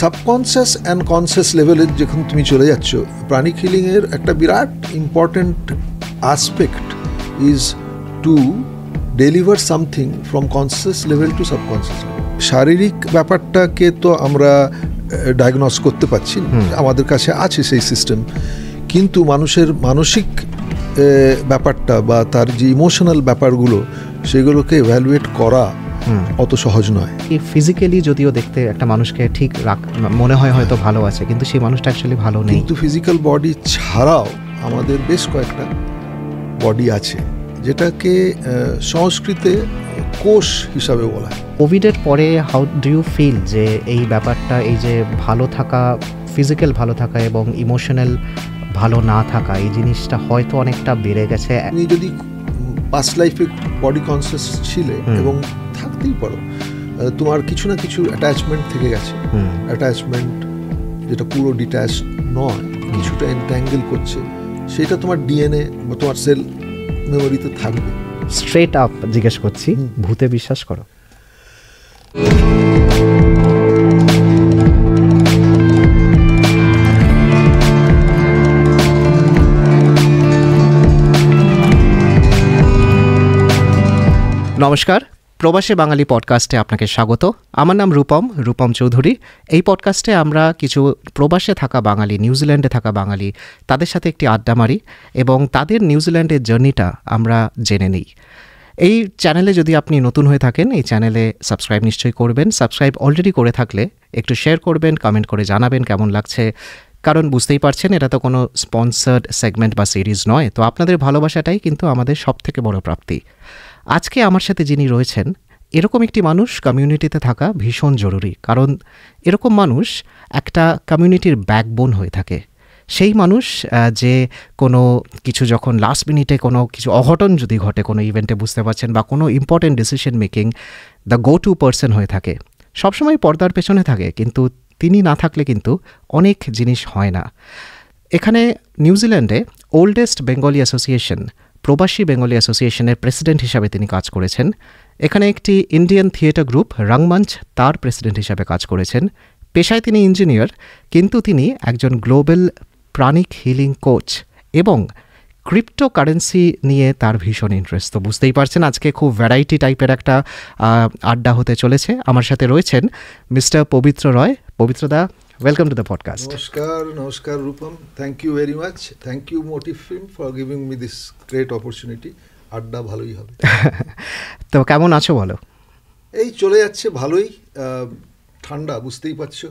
Subconscious and conscious লেভেলের যখন তুমি চলে যাচ্ছ প্রাণী হিলিংয়ের একটা বিরাট important aspect is to deliver something from conscious level to subconscious level শারীরিক ব্যাপারটাকে তো আমরা ডায়াগনস করতে পারছি আমাদের কাছে আছে সেই সিস্টেম কিন্তু মানুষের মানসিক ব্যাপারটা বা তার যে ইমোশনাল ব্যাপারগুলো সেগুলোকে ভ্যালুয়েট করা অত সহজ নয় ফিজিক্যালি যদিও দেখতে একটা মানুষকে ঠিক রাখ মনে হয় হয়তো ভালো আছে কিন্তু সেই মানুষটা অ্যাকচুয়ালি ভালো নেই কিন্তু ফিজিক্যাল বডি ছাড়াও আমাদের বেশ কয়েকটা বডি আছে যেটাকে সংস্কৃতে কোষ হিসাবে বলা হয় কোভিডের পরে হাউ ডু ইউ ফিল যে এই ব্যাপারটা এই যে ভালো থাকা ফিজিক্যাল ভালো থাকা এবং ইমোশনাল ভালো না থাকা এই জিনিসটা হয়তো অনেকটা বেড়ে গেছে আপনি যদি পাস্ট লাইফে বডি কনসিয়াস ছিলে এবং করতেই পারো তোমার কিছু না কিছু অ্যাটাচমেন্ট থেকে গেছে অ্যাটাচমেন্ট যেটা পুরো ডিট্যাচ নয় কিছুটা এনট্যাঙ্গেল করছে সেটা তোমার ডিএনএ বা তোমার সেল মেমোরিতে থাকবে স্ট্রেট আপ জিজ্ঞেস করছি ভূতে বিশ্বাস করো নমস্কার প্রবাসী বাঙালি পডকাস্টে আপনাকে স্বাগত আমার নাম রূপম রূপম চৌধুরী এই পডকাস্টে আমরা কিছু প্রবাসে থাকা বাঙালি নিউজিল্যান্ডে থাকা বাঙালি তাদের সাথে একটি আড্ডা মারি এবং তাদের নিউজিল্যান্ডের জার্নিটা আমরা জেনে নিই এই চ্যানেলে যদি আপনি নতুন হয়ে থাকেন এই চ্যানেলে সাবস্ক্রাইব নিশ্চয়ই করবেন সাবস্ক্রাইব অলরেডি করে থাকলে একটু শেয়ার করবেন কমেন্ট করে জানাবেন কেমন লাগছে কারণ বুঝতেই পারছেন এটা তো কোনো স্পন্সার্ড সেগমেন্ট বা সিরিজ নয় তো আপনাদের ভালোবাসাটাই কিন্তু আমাদের সব থেকে বড় প্রাপ্তি আজকে আমার সাথে যিনি রয়েছেন এরকম একটি মানুষ কমিউনিটিতে থাকা ভীষণ জরুরি কারণ এরকম মানুষ একটা কমিউনিটির ব্যাকবোন হয়ে থাকে সেই মানুষ যে কোনো কিছু যখন লাস্ট মিনিটে কোনো কিছু অঘটন যদি ঘটে কোনো ইভেন্টে বুঝতে পারছেন বা কোনো important decision making the go to person হয়ে থাকে সবসময় পর্দার পেছনে থাকে কিন্তু তিনি না থাকলে কিন্তু অনেক জিনিস হয় না এখানে নিউজিল্যান্ডে ওল্ডেস্ট বেঙ্গলি অ্যাসোসিয়েশন প্রবাসী বেঙ্গলি অ্যাসোসিয়েশনের প্রেসিডেন্ট হিসাবে তিনি কাজ করেছেন এখানে একটি ইন্ডিয়ান থিয়েটার গ্রুপ রাংমঞ্চ তার প্রেসিডেন্ট হিসাবে কাজ করেছেন পেশায় তিনি ইঞ্জিনিয়ার কিন্তু তিনি একজন গ্লোবাল প্রাণিক হিলিং কোচ এবং ক্রিপ্টোকারেন্সি নিয়ে তার ভীষণ ইন্টারেস্ট তো বুঝতেই পারছেন আজকে খুব ভ্যারাইটি টাইপের একটা আড্ডা হতে চলেছে আমার সাথে রয়েছেন মিস্টার পবিত্র রয় পবিত্রদা Welcome to the podcast. Namaskar, Namaskar Rupam. Thank you very much. Thank you Motif Film for giving me this great opportunity. আড্ডা ভালোই হবে তো কেমন আছো বলো এই চলে যাচ্ছে ভালোই ঠান্ডা বুঝতেই পারছো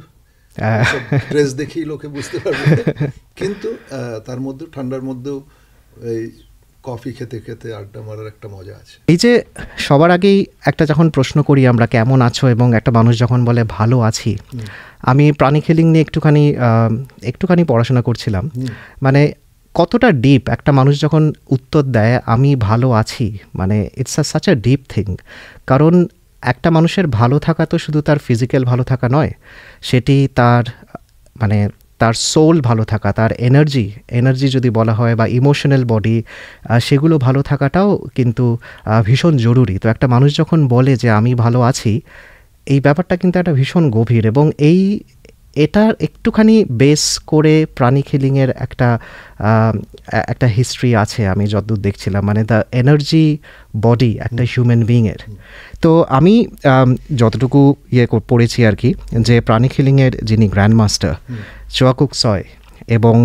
ড্রেস দেখেই লোকে বুঝতে পারবে কিন্তু তার মধ্যে ঠান্ডার মধ্যেও এই কফি খেতে খেতে আড্ডা মারার একটা মজা আছে এই যে সবার আগেই একটা যখন প্রশ্ন করি আমরা কেমন আছো এবং একটা মানুষ যখন বলে ভালো আছি আমি খেলিং নিয়ে একটুখানি একটুখানি পড়াশোনা করছিলাম মানে কতটা ডিপ একটা মানুষ যখন উত্তর দেয় আমি ভালো আছি মানে it's a such a deep thing কারণ একটা মানুষের ভালো থাকা তো শুধু তার ফিজিক্যাল ভালো থাকা নয় সেটি তার মানে তার সোল ভালো থাকা তার এনার্জি এনার্জি যদি বলা হয় বা ইমোশনাল বডি সেগুলো ভালো থাকাটাও কিন্তু ভীষণ জরুরি তো একটা মানুষ যখন বলে যে আমি ভালো আছি এই ব্যাপারটা কিন্তু একটা ভীষণ গভীর এবং এই এটার একটুখানি বেস করে প্রাণী খিলিংয়ের একটা একটা হিস্ট্রি আছে আমি যতদূর দেখছিলাম মানে দ্য এনার্জি বডি একটা হিউম্যান বিংয়ের তো আমি যতটুকু ইয়ে পড়েছি আর কি যে প্রাণী খিলিংয়ের যিনি গ্র্যান্ডমাস্টার চোয়াকুক সয় এবং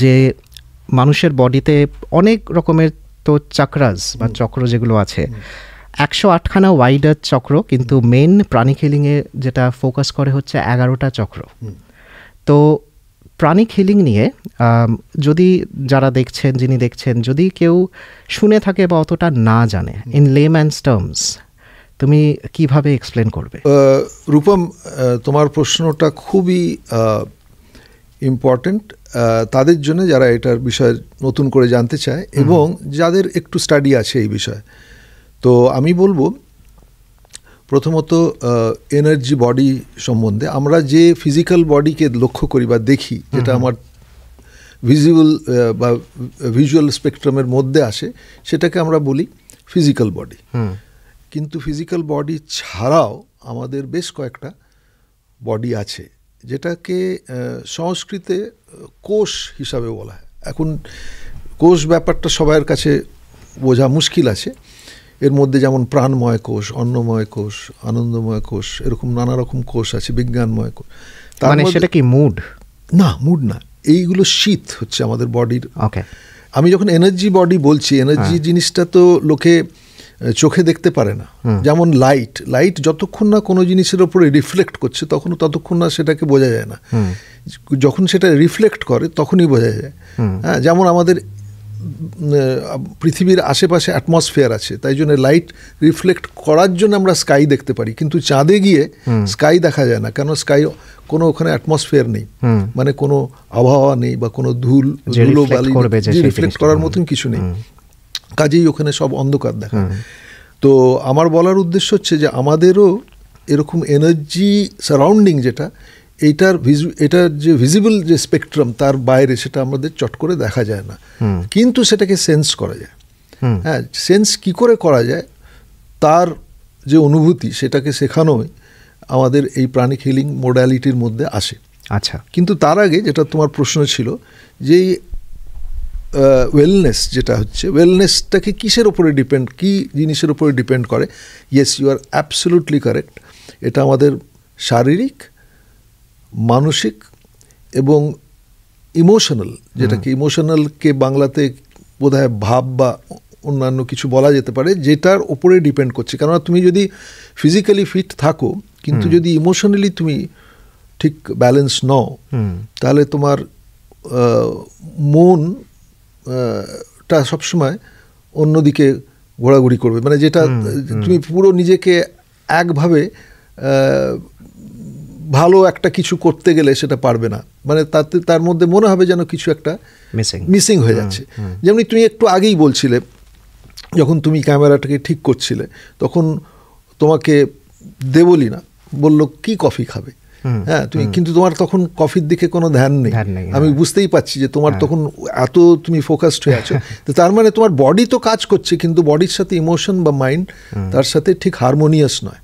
যে মানুষের বডিতে অনেক রকমের তো চাকরাজ বা চক্র যেগুলো আছে একশো আটখানা ওয়াইডার চক্র কিন্তু মেন প্রাণী হিলিংয়ে যেটা ফোকাস করে হচ্ছে এগারোটা চক্র তো প্রাণিক হিলিং নিয়ে যদি যারা দেখছেন যিনি দেখছেন যদি কেউ শুনে থাকে বা অতটা না জানে ইন লেম অ্যান্ড টার্মস তুমি কিভাবে এক্সপ্লেন করবে রূপম তোমার প্রশ্নটা খুবই ইম্পর্ট্যান্ট তাদের জন্য যারা এটার বিষয়ে নতুন করে জানতে চায় এবং যাদের একটু স্টাডি আছে এই বিষয়ে তো আমি বলবো প্রথমত এনার্জি বডি সম্বন্ধে আমরা যে ফিজিক্যাল বডিকে লক্ষ্য করি বা দেখি যেটা আমার ভিজিবল বা ভিজুয়াল স্পেকট্রামের মধ্যে আসে সেটাকে আমরা বলি ফিজিক্যাল বডি কিন্তু ফিজিক্যাল বডি ছাড়াও আমাদের বেশ কয়েকটা বডি আছে যেটাকে সংস্কৃতে কোষ হিসাবে বলা হয় এখন কোষ ব্যাপারটা সবার কাছে বোঝা মুশকিল আছে এর মধ্যে যেমন প্রাণময় কোষ অন্নময় কোষ আনন্দময় কোষ এরকম নানা রকম কোষ আছে বিজ্ঞানময় কোষ তার মানে সেটা কি মুড না মুড না এইগুলো শীত হচ্ছে আমাদের বডির ওকে আমি যখন এনার্জি বডি বলছি এনার্জি হ্যাঁ। জিনিসটা তো লোকে চোখে দেখতে পারে না যেমন লাইট লাইট যতক্ষণ না কোনো জিনিসের ওপরে রিফ্লেক্ট করছে তখন ততক্ষণ না সেটাকে বোঝা যায় না যখন সেটা রিফ্লেক্ট করে তখনই বোঝা যায় হ্যাঁ যেমন আমাদের পৃথিবীর আশেপাশে অ্যাটমসফিয়ার আছে তাই জন্য লাইট রিফ্লেক্ট করার জন্য আমরা স্কাই দেখতে পারি কিন্তু চাঁদে গিয়ে স্কাই দেখা যায় না কেন স্কাই কোনো ওখানে অ্যাটমসফিয়ার নেই মানে কোনো আবহাওয়া নেই বা কোনো ধুল ধুলো বালি রিফ্লেক্ট করার মতন কিছু নেই কাজেই ওখানে সব অন্ধকার দেখা তো আমার বলার উদ্দেশ্য হচ্ছে যে আমাদেরও এরকম এনার্জি সারাউন্ডিং যেটা এইটার এটার যে ভিজিবল যে স্পেকট্রাম তার বাইরে সেটা আমাদের চট করে দেখা যায় না কিন্তু সেটাকে সেন্স করা যায় হ্যাঁ সেন্স কি করে করা যায় তার যে অনুভূতি সেটাকে শেখানোই আমাদের এই প্রাণিক হিলিং মোডালিটির মধ্যে আসে আচ্ছা কিন্তু তার আগে যেটা তোমার প্রশ্ন ছিল যে ওয়েলনেস যেটা হচ্ছে ওয়েলনেসটাকে কিসের ওপরে ডিপেন্ড কি জিনিসের ওপরে ডিপেন্ড করে yes you are absolutely correct এটা আমাদের শারীরিক মানসিক এবং ইমোশনাল যেটাকে ইমোশনালকে বাংলাতে বোধহয় ভাব বা অন্যান্য কিছু বলা যেতে পারে যেটার ওপরে ডিপেন্ড করছে কেননা তুমি যদি ফিজিক্যালি ফিট থাকো কিন্তু যদি ইমোশনালি তুমি ঠিক ব্যালেন্স নও তাহলে তোমার মন টা সবসময় অন্যদিকে ঘোরাঘুরি করবে মানে যেটা তুমি পুরো নিজেকে একভাবে ভালো একটা কিছু করতে গেলে সেটা পারবে না মানে তাতে তার মধ্যে মনে হবে যেন কিছু একটা মিসিং মিসিং হয়ে হ্যাঁ, যাচ্ছে হ্যাঁ। যেমনি তুমি একটু আগেই বলছিলে যখন তুমি ক্যামেরাটাকে ঠিক করছিলে তখন তোমাকে দেবলি না বললো কি কফি খাবে হ্যাঁ তুমি কিন্তু তোমার তখন কফির দিকে কোনো ধ্যান নেই আমি হ্যাঁ। বুঝতেই পারছি যে তোমার তখন এত তুমি ফোকাসড হয়ে আছো তো তার মানে তোমার বডি তো কাজ করছে কিন্তু বডির সাথে ইমোশন বা মাইন্ড তার সাথে ঠিক হারমোনিয়াস নয়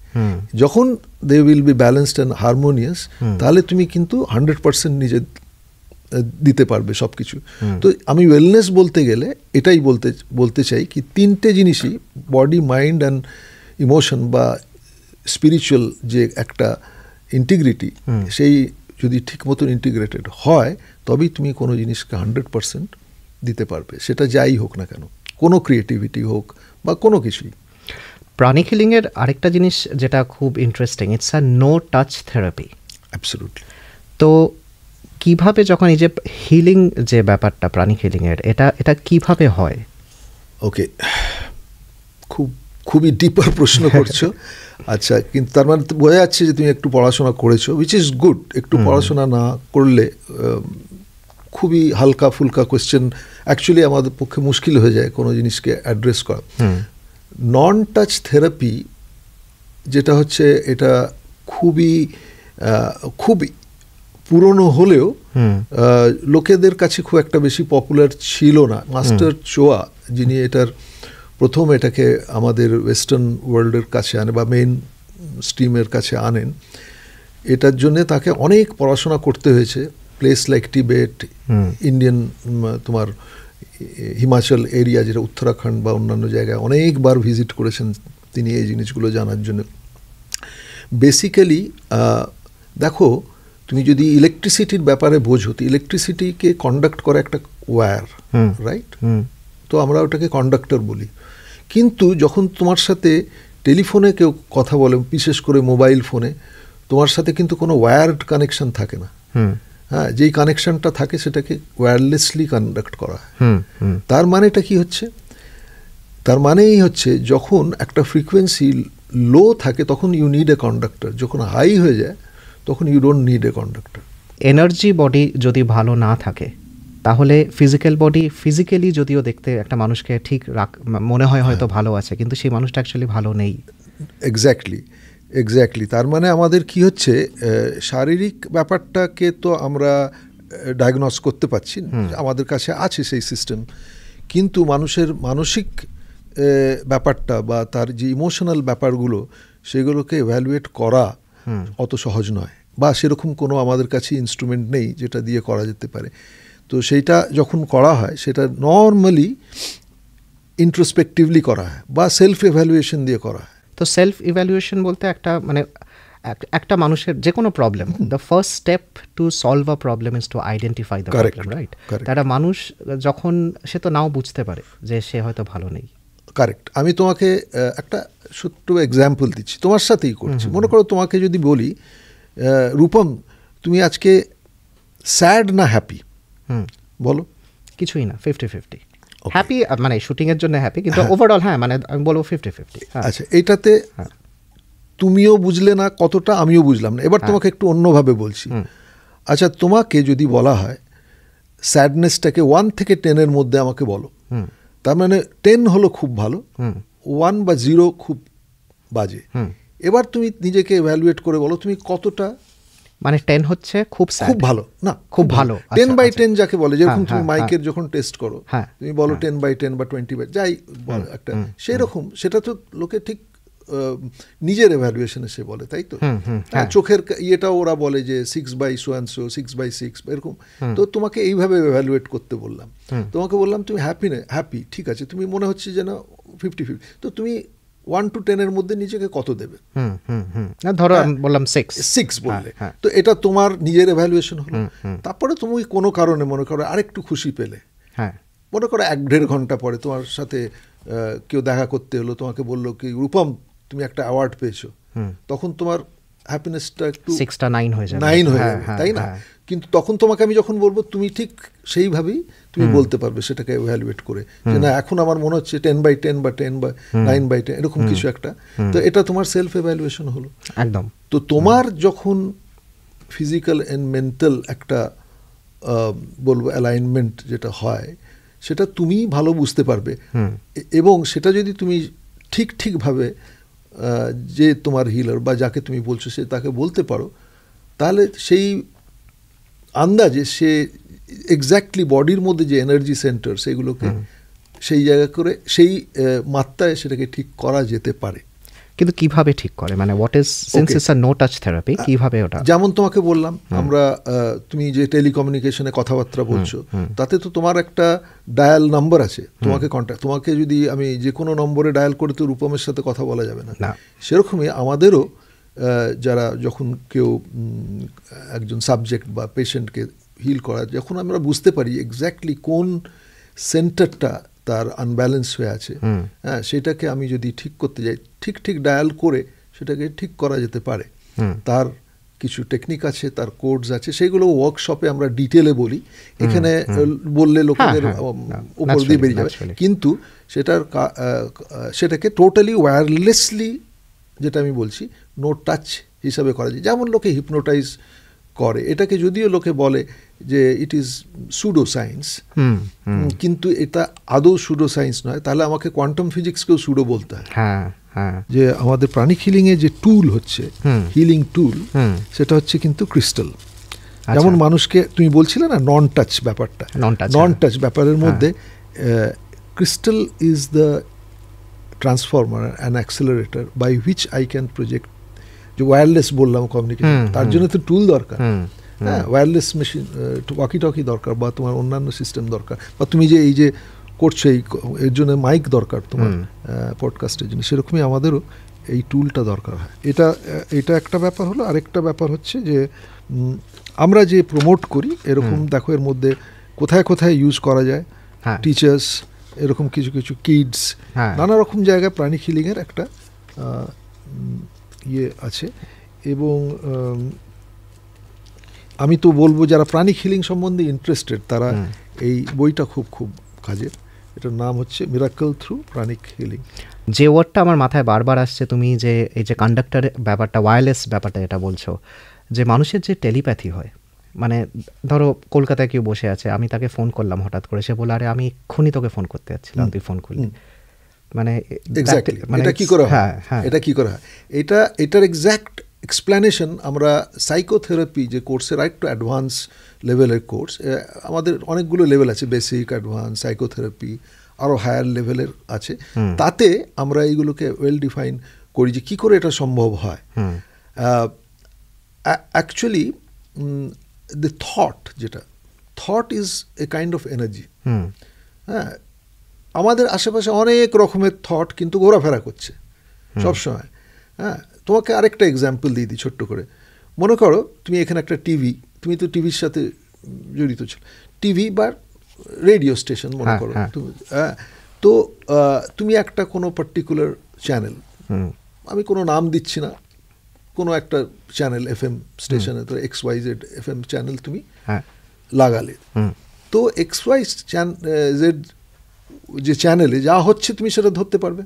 যখন they will be balanced and harmonious তাহলে তুমি কিন্তু হান্ড্রেড পার্সেন্ট নিজে দিতে পারবে সব কিছু তো আমি ওয়েলনেস বলতে গেলে এটাই বলতে বলতে চাই কি তিনটে জিনিসই বডি মাইন্ড অ্যান্ড ইমোশন বা স্পিরিচুয়াল যে একটা ইন্টিগ্রিটি সেই যদি ঠিক মতন ইন্টিগ্রেটেড হয় তবেই তুমি কোনো জিনিসকে হান্ড্রেড পারসেন্ট দিতে পারবে সেটা যাই হোক না কেন কোনো ক্রিয়েটিভিটি হোক বা কোনো কিছুই প্রাণী হিলিংয়ের আরেকটা জিনিস যেটা খুব interesting it's a no touch therapy absolutely তো কিভাবে যখন এই যে হিলিং যে ব্যাপারটা প্রাণী হিলিংয়ের এটা এটা কিভাবে হয় ওকে খুব খুবই ডিপার প্রশ্ন করছো আচ্ছা কিন্তু তার মানে বোঝা যাচ্ছে যে তুমি একটু পড়াশোনা করেছো উইচ ইজ গুড একটু পড়াশোনা না করলে খুবই হালকা ফুলকা কোয়েশ্চেন অ্যাকচুয়ালি আমাদের পক্ষে মুশকিল হয়ে যায় কোনো জিনিসকে অ্যাড্রেস করা নন টাচ থেরাপি যেটা হচ্ছে এটা খুবই খুব পুরনো হলেও লোকেদের কাছে খুব একটা বেশি পপুলার ছিল না মাস্টার চোয়া যিনি এটার প্রথম এটাকে আমাদের ওয়েস্টার্ন ওয়ার্ল্ডের কাছে আনে বা মেইন স্ট্রিমের কাছে আনেন এটার জন্য তাকে অনেক পড়াশোনা করতে হয়েছে প্লেস লাইক টিবেট ইন্ডিয়ান তোমার হিমাচল এরিয়া যেটা উত্তরাখণ্ড বা অন্যান্য জায়গায় অনেকবার ভিজিট করেছেন তিনি এই জিনিসগুলো জানার জন্য বেসিক্যালি দেখো তুমি যদি ইলেকট্রিসিটির ব্যাপারে বোঝো তো ইলেকট্রিসিটিকে কন্ডাক্ট করা একটা ওয়্যার রাইট তো আমরা ওটাকে কন্ডাক্টর বলি কিন্তু যখন তোমার সাথে টেলিফোনে কেউ কথা বলে বিশেষ করে মোবাইল ফোনে তোমার সাথে কিন্তু কোনো ওয়্যার্ড কানেকশন থাকে না হ্যাঁ যেই কানেকশনটা থাকে সেটাকে ওয়্যারলেসলি কন্ডাক্ট করা হয় তার মানে এটা হচ্ছে তার মানেই হচ্ছে যখন একটা ফ্রিকোয়েন্সি লো থাকে তখন ইউ নিড এ কন্ডাক্টর যখন হাই হয়ে যায় তখন you don't need a conductor energy body যদি ভালো না থাকে তাহলে ফিজিক্যাল বডি ফিজিক্যালি যদিও দেখতে একটা মানুষকে ঠিক রাখ মনে হয় হয়তো হ্যাঁ। ভালো আছে কিন্তু সেই মানুষটা অ্যাকচুয়ালি ভালো নেই এক্স্যাক্টলি এক্স্যাক্টলি তার মানে আমাদের কি হচ্ছে শারীরিক ব্যাপারটাকে তো আমরা ডায়াগনোস করতে পারছি আমাদের কাছে আছে সেই সিস্টেম কিন্তু মানুষের মানসিক ব্যাপারটা বা তার যে ইমোশনাল ব্যাপারগুলো সেগুলোকে ভ্যালুয়েট করা অত সহজ নয় বা সেরকম কোনো আমাদের কাছে ইনস্ট্রুমেন্ট নেই যেটা দিয়ে করা যেতে পারে তো সেইটা যখন করা হয় সেটা নর্মালি ইন্ট্রোস্পেক্টিভলি করা হয় বা সেলফ এভ্যালুয়েশন দিয়ে করা হয় তো সেলফ ইভ্যালুয়েশন বলতে একটা মানে একটা মানুষের যে কোনো problem the first step to solve a problem is to identify the problem right একটা মানুষ যখন সে তো নাও বুঝতে পারে যে সে হয়তো ভালো নেই কারেক্ট আমি তোমাকে একটা ছোট্ট এক্সাম্পল দিচ্ছি তোমার সাথেই করছি মনে করো তোমাকে যদি বলি রূপম তুমি আজকে স্যাড না হ্যাপি বলো কিছুই না ফিফটি ফিফটি হ্যাপি uh, মানে এর জন্য হ্যাপি কিন্তু ওভারঅল হ্যাঁ মানে আমি বলবো ফিফটি ফিফটি হ্যাঁ। আচ্ছা এটাতে হ্যাঁ। তুমিও বুঝলে না কতটা আমিও বুঝলাম না এবার হ্যাঁ। তোমাকে একটু অন্যভাবে বলছি আচ্ছা তোমাকে যদি বলা হয় স্যাডনেসটাকে ওয়ান থেকে টেনের মধ্যে আমাকে বলো তার মানে টেন হলো খুব ভালো ওয়ান বা জিরো খুব বাজে এবার তুমি নিজেকে ভ্যালুয়েট করে বলো তুমি কতটা মানে টেন হচ্ছে খুব খুব ভালো না খুব ভালো টেন বাই টেন যাকে বলে যেরকম হ্যাঁ, তুমি মাইকের হ্যাঁ, হ্যাঁ। যখন টেস্ট করো তুমি বলো টেন বাই টেন বা টোয়েন্টি বাই যাই একটা সেই রকম সেটা তো লোকে ঠিক নিজের এভ্যালুয়েশনে সে বলে তাই তো চোখের ইয়েটাও ওরা বলে যে সিক্স বাই সোয়ানশো সিক্স বাই সিক্স এরকম তো তোমাকে এইভাবে এভ্যালুয়েট করতে বললাম তোমাকে বললাম তুমি হ্যাপি না হ্যাপি ঠিক আছে তুমি মনে হচ্ছে যেন ফিফটি ফিফটি তো তুমি ওয়ান টু টেনের মধ্যে নিজেকে কত দেবে ধরো হ্যাঁ। বললাম সিক্স হ্যাঁ, সিক্স বললে হ্যাঁ। তো এটা তোমার নিজের এভ্যালুয়েশন হলো তারপরে তুমি কোনো কারণে মনে করো আরেকটু খুশি পেলে হ্যাঁ মনে করো এক দেড় ঘন্টা পরে তোমার সাথে কেউ দেখা করতে হলো তোমাকে বললো কি রূপম তুমি একটা অ্যাওয়ার্ড পেয়েছো তখন তোমার হ্যাপিনেসটা একটু সিক্সটা নাইন হয়ে যায় নাইন হয়ে যাবে তাই না কিন্তু তখন তোমাকে আমি যখন বলবো তুমি ঠিক সেইভাবেই তুমি বলতে পারবে সেটাকে ভ্যালুয়েট করে যে না এখন আমার মনে হচ্ছে টেন বাই টেন বা টেন বা নাইন বাই টেন এরকম কিছু একটা তো এটা তোমার সেলফ এভ্যালুয়েশন হলো একদম তো তোমার যখন ফিজিক্যাল অ্যান্ড মেন্টাল একটা বলবো অ্যালাইনমেন্ট যেটা হয় সেটা তুমি ভালো বুঝতে পারবে এবং সেটা যদি তুমি ঠিক ঠিকভাবে যে তোমার হিলার বা যাকে তুমি বলছো সে তাকে বলতে পারো তাহলে সেই আন্দাজে সে এক্স্যাক্টলি বডির মধ্যে যে এনার্জি সেন্টার সেগুলোকে সেই জায়গা করে সেই মাত্রায় সেটাকে ঠিক করা যেতে পারে কিন্তু কিভাবে ঠিক করে মানে what is since is a no touch therapy কিভাবে ওটা যেমন তোমাকে বললাম আমরা তুমি যে টেলিকমিউনিকেশনে কথাবার্তা বলছো তাতে তো তোমার একটা ডায়াল নাম্বার আছে তোমাকে কন্ট্যাক্ট তোমাকে যদি আমি যে কোনো নম্বরে ডায়াল করে তো রূপমের সাথে কথা বলা যাবে না সেরকমই আমাদেরও যারা যখন কেউ একজন সাবজেক্ট বা পেশেন্টকে হিল করা যখন আমরা বুঝতে পারি এক্স্যাক্টলি কোন সেন্টারটা তার আনব্যালেন্স হয়ে আছে হ্যাঁ সেটাকে আমি যদি ঠিক করতে যাই ঠিক ঠিক ডায়াল করে সেটাকে ঠিক করা যেতে পারে তার কিছু টেকনিক আছে তার কোডস আছে সেগুলো ওয়ার্কশপে আমরা ডিটেলে বলি এখানে বললে হ্যাঁ, লোকেদের হ্যাঁ। উপর দিয়ে বেরিয়ে যাবে কিন্তু সেটার সেটাকে টোটালি ওয়্যারলেসলি যেটা আমি বলছি নো টাচ হিসাবে করা যায় যেমন লোকে হিপনোটাইজ করে এটাকে যদিও লোকে বলে যে ইট ইজ সুডো সায়েন্স কিন্তু এটা আদৌ সুডো সায়েন্স নয় তাহলে আমাকে কোয়ান্টাম ফিজিক্সকেও সুডো বলতে হয় হ্যাঁ, হ্যাঁ। যে আমাদের প্রাণিক হিলিংয়ে যে টুল হচ্ছে হিলিং টুল সেটা হচ্ছে কিন্তু ক্রিস্টাল আচ্ছা। যেমন মানুষকে তুমি বলছিলে না নন টাচ ব্যাপারটা নন টাচ হ্যাঁ। ব্যাপারের মধ্যে crystal is the transformer and accelerator by which I can project যে ওয়্যারলেস বললাম কমিউনিকেশন তার জন্য তো টুল দরকার হ্যাঁ ওয়্যারলেস মেশিন ওয়াকি টকি দরকার বা তোমার অন্যান্য সিস্টেম দরকার বা তুমি যে এই যে করছো এই এর জন্য মাইক দরকার তোমার পডকাস্টের জন্য সেরকমই আমাদেরও এই টুলটা দরকার হয় এটা এটা একটা ব্যাপার হলো আরেকটা ব্যাপার হচ্ছে যে আমরা যে প্রমোট করি এরকম দেখো এর মধ্যে কোথায় কোথায় ইউজ করা যায় টিচার্স হ্যাঁ। এরকম কিছু কিছু কিডস হ্যাঁ। নানা রকম জায়গায় প্রাণী খিলিংয়ের একটা ইয়ে আছে এবং আমি তো বলবো যারা প্রাণী হিলিং সম্বন্ধে ইন্টারেস্টেড তারা এই বইটা খুব খুব কাজের এটার নাম হচ্ছে মিরাকল থ্রু প্রাণিক হিলিং যে ওয়ার্ডটা আমার মাথায় বারবার আসছে তুমি যে এই যে কন্ডাক্টার ব্যাপারটা ওয়্যারলেস ব্যাপারটা এটা বলছো যে মানুষের যে টেলিপ্যাথি হয় মানে ধরো কলকাতায় কেউ বসে আছে আমি তাকে ফোন করলাম হঠাৎ করে সে বলে আরে আমি এক্ষুনি তোকে ফোন করতে যাচ্ছিলাম তুই ফোন করলি মানে মানে এটা কি করা হ্যাঁ হ্যাঁ এটা কি করে হয় এটা এটার এক্স্যাক্ট এক্সপ্ল্যানেশন আমরা সাইকোথেরাপি যে কোর্সের আরেকটু অ্যাডভান্স লেভেলের কোর্স আমাদের অনেকগুলো লেভেল আছে বেসিক অ্যাডভান্স সাইকোথেরাপি আরও হায়ার লেভেলের আছে তাতে আমরা এইগুলোকে ওয়েল ডিফাইন করি যে কী করে এটা সম্ভব হয় অ্যাকচুয়ালি দ্য থট যেটা thought is a kind of energy হ্যাঁ আমাদের আশেপাশে অনেক রকমের থট কিন্তু ঘোরাফেরা করছে সবসময় হ্যাঁ তোমাকে আরেকটা এক্সাম্পল দিয়ে দিই ছোট্ট করে মনে করো তুমি এখানে একটা টিভি তুমি তো টিভির সাথে জড়িত ছিল টিভি বা রেডিও স্টেশন মনে হ্যাঁ, করো হ্যাঁ। হ্যাঁ, তো তুমি একটা কোনো পার্টিকুলার চ্যানেল আমি কোনো নাম দিচ্ছি না কোনো একটা চ্যানেল এফ এম স্টেশনে তো X Y Z F M channel তুমি লাগালে তো এক্স ওয়াই জেড যে চ্যানেলে যা হচ্ছে তুমি সেটা ধরতে পারবে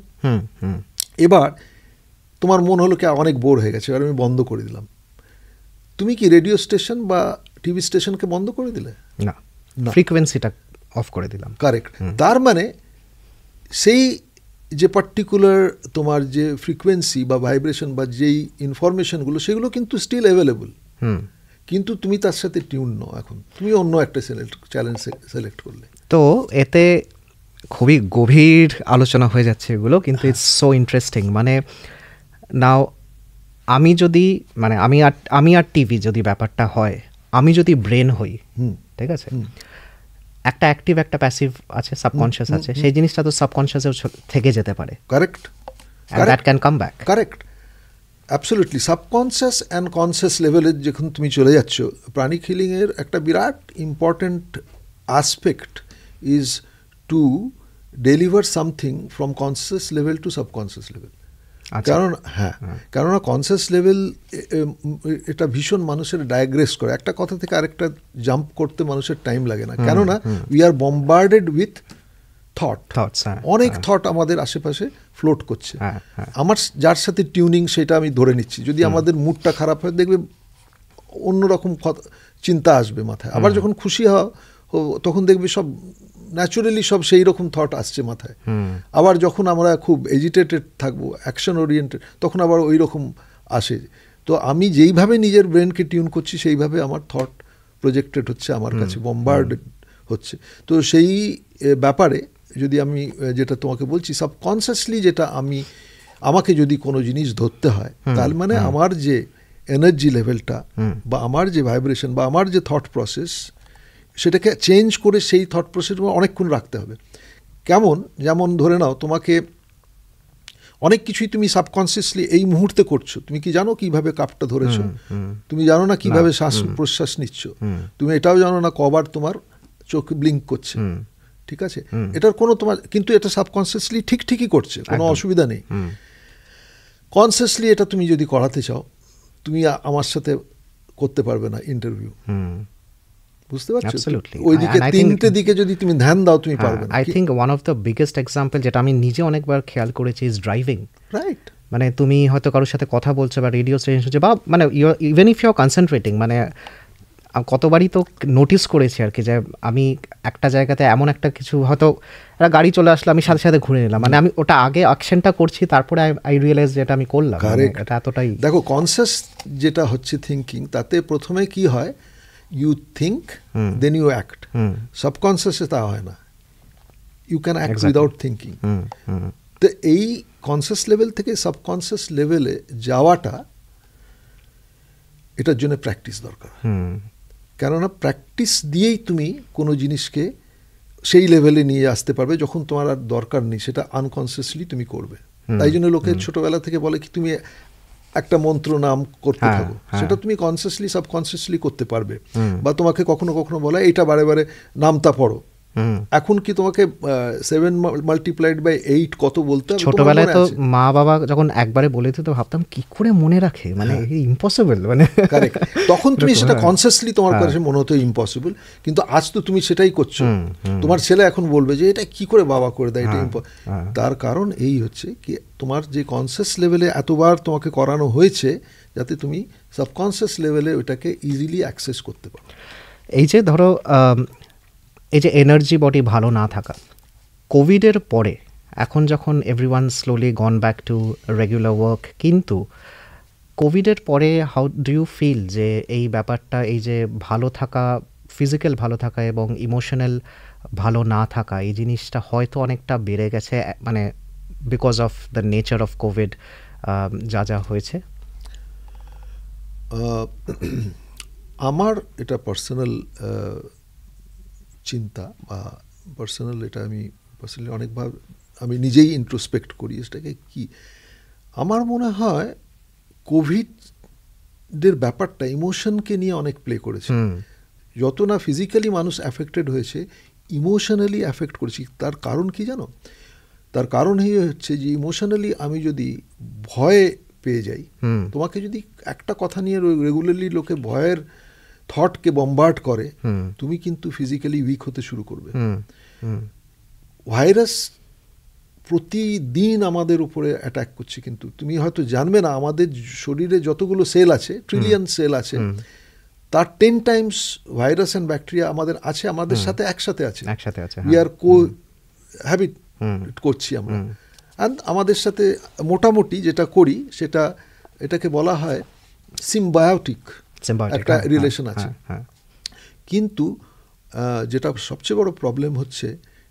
এবার তোমার মন হলো কি অনেক বোর হয়ে গেছে এবার আমি বন্ধ করে দিলাম তুমি কি রেডিও স্টেশন বা টিভি স্টেশনকে বন্ধ করে দিলে না ফ্রিকোয়েন্সিটা অফ করে দিলাম কারেক্ট তার মানে সেই যে পার্টিকুলার তোমার যে ফ্রিকোয়েন্সি বা ভাইব্রেশন বা যেই ইনফরমেশনগুলো সেগুলো কিন্তু স্টিল অ্যাভেলেবল কিন্তু তুমি তার সাথে টিউন নও এখন তুমি অন্য একটা সিলেক্ট চ্যালেঞ্জ সিলেক্ট করলে তো এতে খুবই গভীর আলোচনা হয়ে যাচ্ছে এগুলো কিন্তু ইটস সো ইন্টারেস্টিং মানে নাও আমি যদি মানে আমি আর আমি আর টিভি যদি ব্যাপারটা হয় আমি যদি ব্রেন হই ঠিক আছে একটা অ্যাক্টিভ একটা প্যাসিভ আছে সাবকনশিয়াস আছে সেই জিনিসটা তো সাবকনশিয়াসেও থেকে যেতে পারে correct that can come back correct absolutely subconscious and conscious লেভেলে যখন তুমি চলে যাচ্ছ প্রাণী খিলিংয়ের একটা বিরাট important aspect is to deliver something from conscious level to subconscious level আচ্ছা। কারণ হ্যাঁ, হ্যাঁ। কেননা কনসিয়াস লেভেল এটা ভীষণ মানুষের ডায়াগ্রেস করে একটা কথা থেকে আরেকটা জাম্প করতে মানুষের টাইম লাগে না কেননা we are bombarded with thought অনেক থট হ্যাঁ। আমাদের আশেপাশে ফ্লোট করছে হ্যাঁ, আমার যার সাথে টিউনিং সেটা আমি ধরে নিচ্ছি যদি আমাদের মুডটা খারাপ হয় দেখবে অন্যরকম চিন্তা আসবে মাথায় আবার যখন খুশি হওয়া তখন দেখবে সব ন্যাচুরালি সব সেই রকম থট আসছে মাথায় আবার যখন আমরা খুব এজিটেটেড থাকবো অ্যাকশন ওরিয়েন্টেড তখন আবার ওই রকম আসে তো আমি যেইভাবে নিজের ব্রেনকে টিউন করছি সেইভাবে আমার থট প্রজেক্টেড হচ্ছে আমার কাছে বম্বার্ড হচ্ছে তো সেই ব্যাপারে যদি আমি যেটা তোমাকে বলছি সাবকনসিয়াসলি যেটা আমি আমাকে যদি কোনো জিনিস ধরতে হয় তার মানে আমার যে এনার্জি লেভেলটা বা আমার যে ভাইব্রেশন বা আমার যে থট প্রসেস সেটাকে চেঞ্জ করে সেই থট প্রসেস অনেকক্ষণ রাখতে হবে কেমন যেমন ধরে নাও তোমাকে অনেক কিছুই তুমি সাবকনসিয়াসলি এই মুহূর্তে করছো তুমি কি জানো কিভাবে কাপটা ধরেছো তুমি জানো না কিভাবে শ্বাস প্রশ্বাস নিচ্ছ তুমি এটাও জানো না কবার তোমার চোখ ব্লিঙ্ক করছে ঠিক আছে এটার কোনো তোমার কিন্তু এটা সাবকনসিয়াসলি ঠিক ঠিকই করছে কোনো অসুবিধা নেই কনসিয়াসলি এটা তুমি যদি করাতে চাও তুমি আমার সাথে করতে পারবে না ইন্টারভিউ বুঝতে পারছো ওইদিকে তিনটে দিকে যদি তুমি ধ্যান দাও তুমি হ্যাঁ, পারবে I think one of the biggest example যেটা আমি নিজে অনেকবার খেয়াল করেছি ইজ ড্রাইভিং রাইট মানে তুমি হয়তো কারোর সাথে কথা বলছো বা রেডিও স্টেশন শুনছো বা মানে ইভেন ইফ ইউ কনসেন্ট্রেটিং মানে কতবারই তো নোটিস করেছি আর কি যে আমি একটা জায়গাতে এমন একটা কিছু হয়তো একটা গাড়ি চলে আসলো আমি সাথে সাথে ঘুরে নিলাম মানে আমি ওটা আগে অ্যাকশনটা করছি তারপরে আই রিয়েলাইজ যেটা আমি করলাম মানে এটা এতটাই দেখো কনসিয়াস যেটা হচ্ছে থিঙ্কিং তাতে প্রথমে কি হয় you think then you act সাবকনসিয়াসে তা হয় না you can act without thinking তো এই কনসিয়াস লেভেল থেকে সাবকনসিয়াস লেভেলে যাওয়াটা এটার জন্য প্র্যাকটিস দরকার কেননা প্র্যাকটিস দিয়েই তুমি কোনো জিনিসকে সেই লেভেলে নিয়ে আসতে পারবে যখন তোমার আর দরকার নেই সেটা আনকনসিয়াসলি তুমি করবে তাই জন্য লোকের ছোটবেলা থেকে বলে কি তুমি একটা মন্ত্র নাম করতে হ্যাঁ, থাকো হ্যাঁ। সেটা তুমি কনসিয়াসলি সাবকনসিয়াসলি করতে পারবে বা তোমাকে কখনো কখনো বলা এটা বারে বারে নামতা পড়ো এখন কি তোমাকে সেভেন মাল্টিপ্লাইড বাই এইট কত বলতে ছোটবেলায় তো মা বাবা যখন একবারে বলে তো ভাবতাম কি করে মনে রাখে মানে হ্যাঁ। ইম্পসিবল মানে তখন তুমি সেটা কনসিয়াসলি তোমার হ্যাঁ। কাছে মনে হতো ইম্পসিবল কিন্তু আজ তো তুমি সেটাই করছো তোমার ছেলে এখন বলবে যে এটা কি করে বাবা করে দেয় এটা হ্যাঁ, তার কারণ এই হচ্ছে কি তোমার যে কনসিয়াস লেভেলে এতবার তোমাকে করানো হয়েছে যাতে তুমি সাবকনসিয়াস লেভেলে ওইটাকে ইজিলি অ্যাক্সেস করতে পারো এই যে ধরো এই যে এনার্জি বডি ভালো না থাকা কোভিডের পরে এখন যখন everyone slowly gone back to regular work কিন্তু কোভিডের পরে হাউ ডু ইউ ফিল যে এই ব্যাপারটা এই যে ভালো থাকা ফিজিক্যাল ভালো থাকা এবং ইমোশনাল ভালো না থাকা এই জিনিসটা হয়তো অনেকটা বেড়ে গেছে মানে because of the nature of Covid যা যা হয়েছে আমার এটা পার্সোনাল চিন্তা বা পার্সোনাল এটা আমি পার্সোনালি অনেকভাবে আমি নিজেই ইন্ট্রোস্পেক্ট করি এটাকে কি আমার মনে হয় কোভিডের ব্যাপারটা ইমোশনকে নিয়ে অনেক প্লে করেছে যত না ফিজিক্যালি মানুষ অ্যাফেক্টেড হয়েছে ইমোশনালি অ্যাফেক্ট করেছি তার কারণ কি জানো তার কারণ এই হচ্ছে যে ইমোশনালি আমি যদি ভয়ে পেয়ে যাই তোমাকে যদি একটা কথা নিয়ে রেগুলারলি লোকে ভয়ের থটকে বম্বার্ড করে তুমি কিন্তু ফিজিক্যালি উইক হতে শুরু করবে ভাইরাস প্রতিদিন আমাদের উপরে অ্যাট্যাক করছে কিন্তু তুমি হয়তো জানবে না আমাদের শরীরে যতগুলো সেল আছে ট্রিলিয়ন সেল আছে তার ten times virus and bacteria আমাদের আছে আমাদের সাথে একসাথে আছে একসাথে আছে উই আর কো হ্যাবিট করছি আমরা অ্যান্ড আমাদের সাথে মোটামুটি যেটা করি সেটা এটাকে বলা হয় সিম্বায়োটিক একটা রিলেশন হ্যাঁ, হ্যাঁ, হ্যাঁ, আছে কিন্তু যেটা সবচেয়ে বড় প্রবলেম হচ্ছে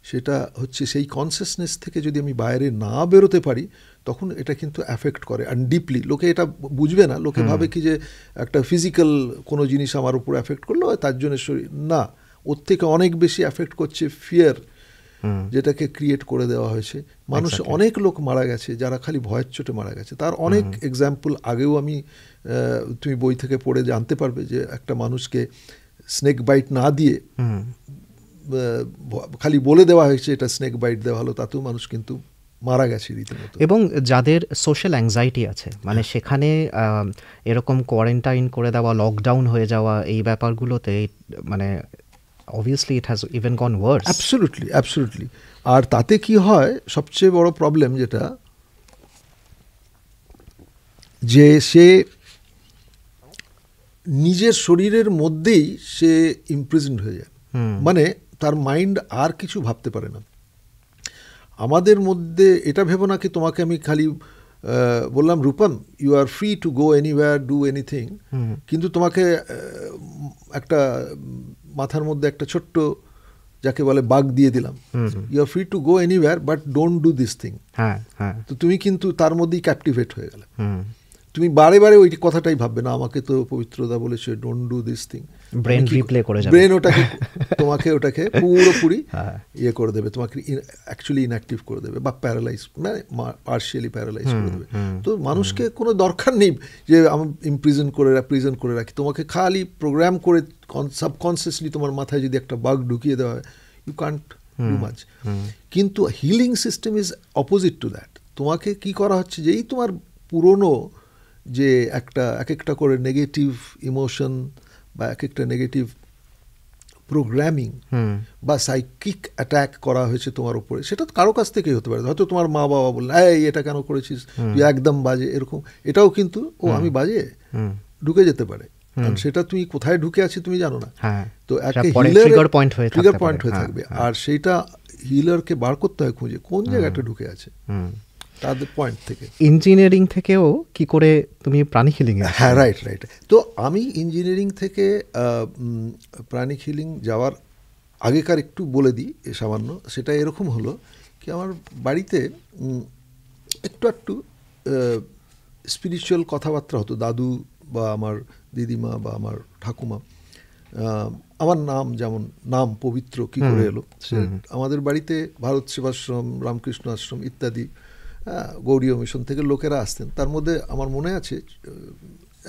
সেটা হচ্ছে সেই কনসিয়াসনেস থেকে যদি আমি বাইরে না বেরোতে পারি তখন এটা কিন্তু অ্যাফেক্ট করে অ্যান্ড ডিপলি লোকে এটা বুঝবে না লোকে ভাবে কি যে একটা ফিজিক্যাল কোনো জিনিস আমার উপর অ্যাফেক্ট করলো তার জন্য শরীর না ওর থেকে অনেক বেশি অ্যাফেক্ট করছে ফিয়ার যেটাকে ক্রিয়েট করে দেওয়া হয়েছে মানুষ অনেক লোক মারা গেছে যারা খালি ভয়ের চোটে মারা গেছে তার অনেক এক্সাম্পল আগেও আমি তুমি বই থেকে পড়ে জানতে পারবে যে একটা মানুষকে স্নেক বাইট না দিয়ে খালি বলে দেওয়া হয়েছে এটা স্নেক বাইট দেওয়া হলো তাতেও মানুষ কিন্তু মারা গেছে রীতিমতো এবং যাদের সোশ্যাল অ্যাংজাইটি আছে মানে হ্যাঁ। সেখানে এরকম কোয়ারেন্টাইন করে দেওয়া লকডাউন হয়ে যাওয়া এই ব্যাপারগুলোতে মানে obviously it has even gone worse absolutely absolutely আর তাতে কি হয় সবচেয়ে বড় প্রবলেম যেটা যে সে নিজের শরীরের মধ্যেই সে ইমপ্রিজেন্ট হয়ে যায় মানে তার মাইন্ড আর কিছু ভাবতে পারে না আমাদের মধ্যে এটা ভেবো না কি তোমাকে আমি খালি বললাম Rupam you are free to go anywhere do anything কিন্তু তোমাকে একটা মাথার মধ্যে একটা ছোট্ট যাকে বলে বাঘ দিয়ে দিলাম you are free to go anywhere but don't do this thing তো তুমি কিন্তু তার মধ্যেই ক্যাপটিভেট হয়ে গেলে তুমি বারে বারে ওই কথাটাই ভাববে না আমাকে তো পবিত্রতা বলেছে don't do this thing brain replay করে যাবে ব্রেন ওটাকে তোমাকে ওটাকে পুরোপুরি হ্যাঁ। ইয়ে করে দেবে তোমাকে অ্যাকচুয়ালি ইনঅ্যাক্টিভ করে দেবে বা প্যারালাইজ মানে পার্শিয়ালি প্যারালাইজ করে দেবে তো মানুষকে কোনো দরকার নেই যে আমি ইমপ্রিজেন্ট করে প্রিজন করে রাখি তোমাকে খালি প্রোগ্রাম করে সাবকনসিয়াসলি তোমার মাথায় যদি একটা বাঘ ঢুকিয়ে দেওয়া হয় ইউ কান্ট ডু মাচ কিন্তু healing system is opposite to that তোমাকে কি করা হচ্ছে যেই তোমার পুরনো যে একটা এক একটা করে নেগেটিভ ইমোশন বা এক একটা নেগেটিভ প্রোগ্রামিং বা সাইকিক অ্যাট্যাক করা হয়েছে তোমার উপরে সেটা কারো কাছ থেকেই হতে পারে হয়তো তোমার মা বাবা বললেন এই এটা কেন করেছিস তুই একদম বাজে এরকম এটাও কিন্তু ও আমি বাজে ঢুকে যেতে পারে কারণ সেটা তুমি কোথায় ঢুকে আছি তুমি জানো না হ্যাঁ। তো একটা পয়েন্ট হয়ে পয়েন্ট হয়ে হ্যাঁ, থাকবে হ্যাঁ। আর সেটা হিলারকে বার করতে হয় খুঁজে কোন জায়গাটা ঢুকে আছে তাদের পয়েন্ট থেকে ইঞ্জিনিয়ারিং থেকেও কি করে তুমি প্রাণী হিলিং হ্যাঁ রাইট রাইট তো আমি ইঞ্জিনিয়ারিং থেকে প্রাণী হিলিং যাওয়ার আগেকার একটু বলে দিই সামান্য সেটা এরকম হলো কি আমার বাড়িতে একটু একটু স্পিরিচুয়াল কথাবার্তা হতো দাদু বা আমার দিদিমা বা আমার ঠাকুমা আমার নাম যেমন নাম পবিত্র কি করে এলো আমাদের বাড়িতে ভারত সেবাশ্রম রামকৃষ্ণ আশ্রম ইত্যাদি হ্যাঁ গৌরীয় মিশন থেকে লোকেরা আসতেন তার মধ্যে আমার মনে আছে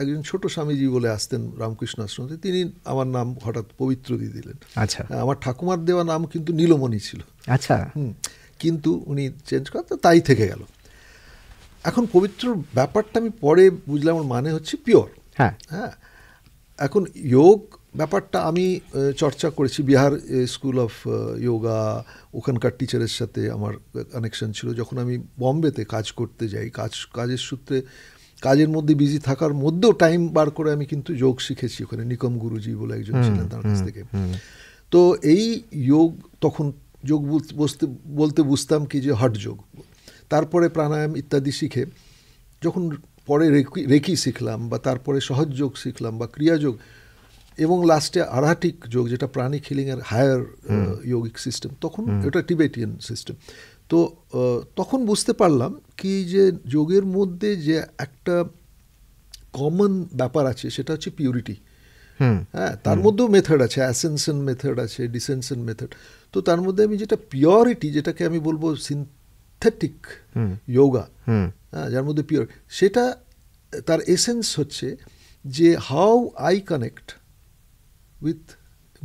একজন ছোট স্বামীজি বলে আসতেন রামকৃষ্ণ আশ্রমে তিনি আমার নাম হঠাৎ পবিত্র দিয়ে দিলেন আচ্ছা আমার ঠাকুমার দেওয়া নাম কিন্তু নীলমণি ছিল আচ্ছা হুম কিন্তু উনি চেঞ্জ করতে তাই থেকে গেল এখন পবিত্র ব্যাপারটা আমি পরে বুঝলাম আমার মানে হচ্ছে পিওর হ্যাঁ হ্যাঁ এখন যোগ ব্যাপারটা আমি চর্চা করেছি বিহার স্কুল অফ ইয়োগা ওখানকার টিচারের সাথে আমার কানেকশন ছিল যখন আমি বম্বেতে কাজ করতে যাই কাজ কাজের সূত্রে কাজের মধ্যে বিজি থাকার মধ্যেও টাইম বার করে আমি কিন্তু যোগ শিখেছি ওখানে নিকম গুরুজি বলে একজন ছিলেন তার কাছ থেকে তো এই যোগ তখন যোগ বসতে বলতে বুঝতাম কি যে হট যোগ তারপরে প্রাণায়াম ইত্যাদি শিখে যখন পরে রেকি রেকি শিখলাম বা তারপরে সহজ যোগ শিখলাম বা ক্রিয়াযোগ যোগ এবং লাস্টে আরাটিক যোগ যেটা প্রাণী খিলিংয়ের হায়ার ইয়োগিক সিস্টেম তখন এটা টিবেটিয়ান সিস্টেম তো তখন বুঝতে পারলাম কি যে যোগের মধ্যে যে একটা কমন ব্যাপার আছে সেটা হচ্ছে পিউরিটি হ্যাঁ তার মধ্যেও মেথড আছে অ্যাসেনশন মেথড আছে ডিসেনশন মেথড তো তার মধ্যে আমি যেটা পিওরিটি যেটাকে আমি বলবো সিনথেটিক যোগা হ্যাঁ যার মধ্যে পিওর সেটা তার এসেন্স হচ্ছে যে how I connect with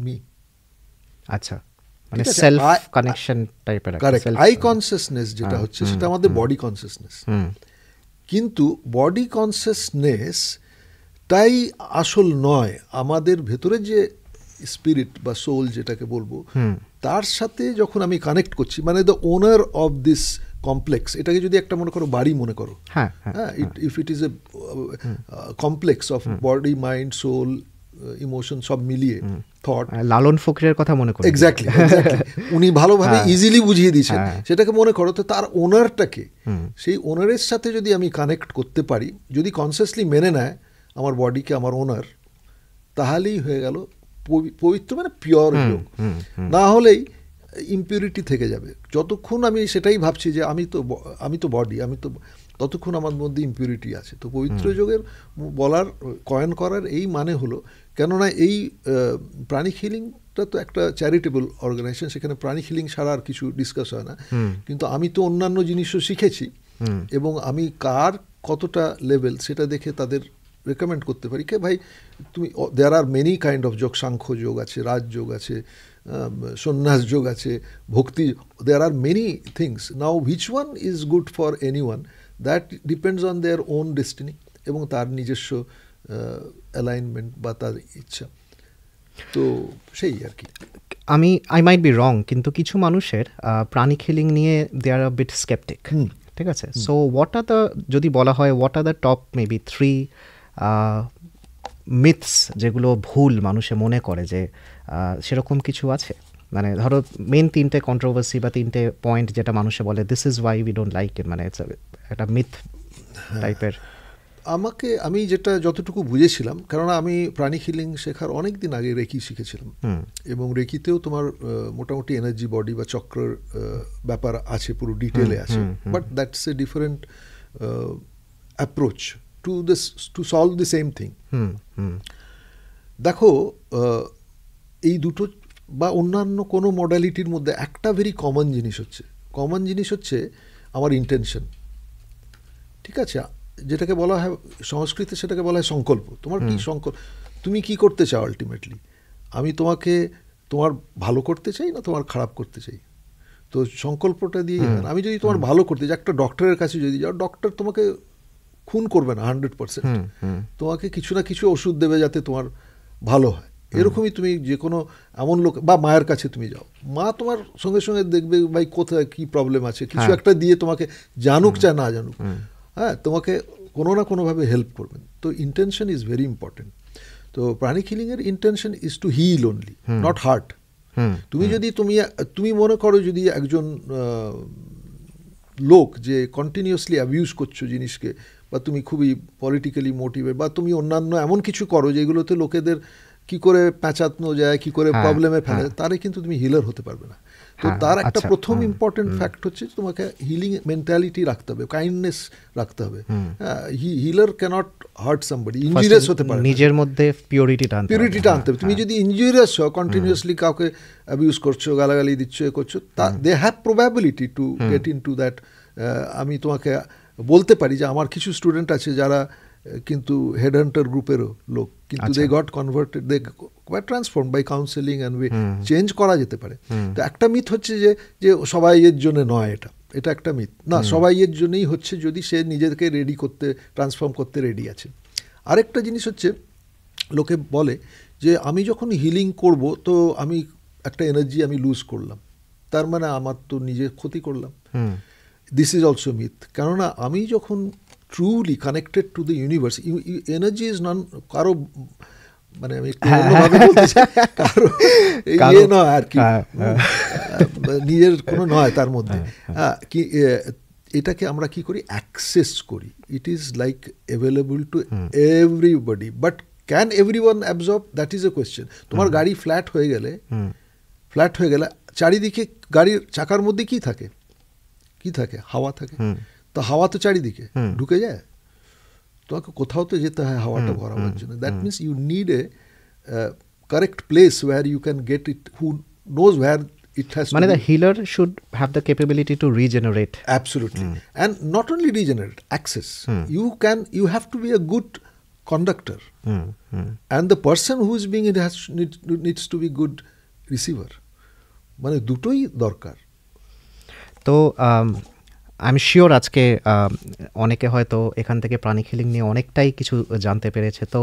me আচ্ছা মানে সেলফ কানেকশন টাইপের কারেক্ট আই কনসিয়াসনেস যেটা ah, হচ্ছে সেটা আমাদের বডি কনসিয়াসনেস কিন্তু বডি কনসিয়াসনেস তাই আসল নয় আমাদের ভেতরে যে স্পিরিট বা সোল যেটাকে বলবো তার সাথে যখন আমি কানেক্ট করছি মানে the owner of this complex এটাকে যদি একটা মনে করো বাড়ি মনে করো হ্যাঁ if it is a complex of body mind soul emotion সব মিলিয়ে থট মানে লালন ফকিরের কথা মনে করি এক্স্যাক্টলি উনি ভালোভাবে ইজিলি হ্যাঁ। বুঝিয়ে দিয়েছেন হ্যাঁ। সেটাকে মনে করো তো তার ওনারটাকে সেই ওনারের সাথে যদি আমি কানেক্ট করতে পারি যদি কনসিয়াসলি মেনে নেয় আমার বডিকে আমার ওনার তাহলেই হয়ে গেল পবিত্র মানে পিওর যোগ না হলেই ইম্পিউরিটি থেকে যাবে যতক্ষণ আমি সেটাই ভাবছি যে আমি তো আমি তো বডি আমি তো ততক্ষণ আমার মধ্যে ইম্পিউরিটি আছে তো পবিত্র যোগের বলার কয়েন করার এই মানে হলো কেননা এই প্রাণী হিলিংটা তো একটা চ্যারিটেবল অর্গানাইজেশন সেখানে প্রাণী হিলিং ছাড়া আর কিছু ডিসকাস হয় না কিন্তু আমি তো অন্যান্য জিনিসও শিখেছি এবং আমি কার কতটা লেভেল সেটা দেখে তাদের রেকমেন্ড করতে পারি কে ভাই তুমি there are many kind of yoga Sankhya যোগ আছে রাজ যোগ আছে সন্ন্যাস যোগ আছে Bhakti there are many things now which one is good for any one that depends on their own destiny এবং তার নিজস্ব অ্যালাইনমেন্ট বা তার ইচ্ছা তো সেই আর কি আমি আই মাইট বি রং কিন্তু কিছু মানুষের প্রাণী খেলিং নিয়ে দে আর আ বিট স্কেপটিক ঠিক আছে সো হোয়াট আর দ্য যদি বলা হয় what are the top maybe three myths যেগুলো ভুল মানুষে মনে করে যে সেরকম কিছু আছে মানে ধরো মেন তিনটে কন্ট্রোভার্সি বা তিনটে পয়েন্ট যেটা মানুষে বলে this is why we don't like it মানে ইটস একটা মিথ টাইপের হ্যাঁ। আমাকে আমি যেটা যতটুকু বুঝেছিলাম কেননা আমি প্রাণী হিলিং শেখার অনেক দিন আগে রেকি শিখেছিলাম এবং রেকিতেও তোমার মোটামুটি এনার্জি বডি বা চক্রের ব্যাপার আছে পুরো ডিটেলে আছে but that's a different approach to this to solve the same thing দেখো এই দুটো বা অন্যান্য কোনো মডালিটির মধ্যে একটা ভেরি কমন জিনিস হচ্ছে কমন জিনিস হচ্ছে আমার ইন্টেনশন ঠিক আছে যেটাকে বলা হয় সংস্কৃতে সেটাকে বলা হয় সংকল্প তোমার কি সংকল্প তুমি কি করতে চাও আলটিমেটলি আমি তোমাকে তোমার ভালো করতে চাই না তোমার খারাপ করতে চাই তো সংকল্পটা দিয়ে আমি যদি তোমার ভালো করতে চাই একটা ডক্টরের কাছে যদি যাও ডক্টর তোমাকে খুন করবে না হান্ড্রেড পার্সেন্ট তোমাকে কিছু না কিছু ওষুধ দেবে যাতে তোমার ভালো হয় এরকমই তুমি যে কোনো এমন লোক বা মায়ের কাছে তুমি যাও মা তোমার সঙ্গে সঙ্গে দেখবে ভাই কোথায় কি প্রবলেম আছে কিছু হ্যাঁ। একটা দিয়ে তোমাকে জানুক চায় না জানুক হ্যাঁ তোমাকে কোনো না কোনোভাবে হেল্প করবেন তো ইন্টেনশন ইজ ভেরি ইম্পর্টেন্ট তো প্রাণী খিলিংয়ের intention is to heal only not hurt তুমি যদি তুমি তুমি মনে করো যদি একজন লোক যে কন্টিনিউসলি অ্যাবিউজ করছো জিনিসকে বা তুমি খুবই পলিটিক্যালি মোটিভেট বা তুমি অন্যান্য এমন কিছু করো যেগুলোতে লোকেদের কি করে প্যাঁচাতনো যায় কি করে প্রবলেমে হ্যাঁ, হ্যাঁ। ফেলে তারে কিন্তু তুমি হিলার হতে পারবে না তো হ্যাঁ, তার হ্যাঁ, একটা আচ্ছা, প্রথম ইম্পর্টেন্ট ফ্যাক্ট হচ্ছে তোমাকে হিলিং মেন্টালিটি রাখতে হবে কাইন্ডনেস রাখতে হবে healer cannot hurt somebody injurious হতে পারে নিজের মধ্যে পিওরিটিটা আনতে পিওরিটিটা আনতে হবে তুমি হ্যাঁ, যদি ইঞ্জুরিয়াস হও কন্টিনিউসলি কাউকে অ্যাবিউজ করছো গালাগালি দিচ্ছ এ করছো তা they have probability to get into that আমি তোমাকে বলতে পারি যে আমার কিছু স্টুডেন্ট আছে যারা কিন্তু হেড হান্টার গ্রুপেরও লোক কিন্তু they got converted they quite transform by counselling and we change করা যেতে পারে তো একটা মিথ হচ্ছে যে যে সবাই এর জন্য নয় এটা এটা একটা মিথ না সবাই এর জন্যই হচ্ছে যদি সে নিজেকে রেডি করতে ট্রান্সফর্ম করতে রেডি আছে আরেকটা জিনিস হচ্ছে লোকে বলে যে আমি যখন হিলিং করব তো আমি একটা এনার্জি আমি লুজ করলাম তার মানে আমার তো নিজে ক্ষতি করলাম দিস ইজ অলসো মিথ কেননা আমি যখন truly connected to the universe energy is non কারো মানে আমি হ্যাঁ, হ্যাঁ। কারো ইয়ে নয় আর কি হ্যাঁ, নিজের কোনো নয় তার মধ্যে কি এটাকে আমরা কি করি অ্যাক্সেস করি it is like available to everybody but can every one absorb that is a question তোমার গাড়ি ফ্ল্যাট হয়ে গেলে ফ্ল্যাট হয়ে গেলে চারিদিকে গাড়ির চাকার মধ্যে কি থাকে কি থাকে হাওয়া থাকে তা হাওয়া তো চারিদিকে ঢুকে যায় তোমাকে কোথাও তো যেতে হয় হাওয়াটা ভরাবার জন্য that means you need a correct place where you can get it who knows where it has মানে the healer should have the capability to regenerate absolutely mm. and not only regenerate access mm. you can you have to be a good conductor mm. and the person who is being it has need, needs to be good receiver মানে দুটোই দরকার তো আমি sure আজকে অনেকে হয়তো এখান থেকে প্রাণী খেলিং নিয়ে অনেকটাই কিছু জানতে পেরেছে তো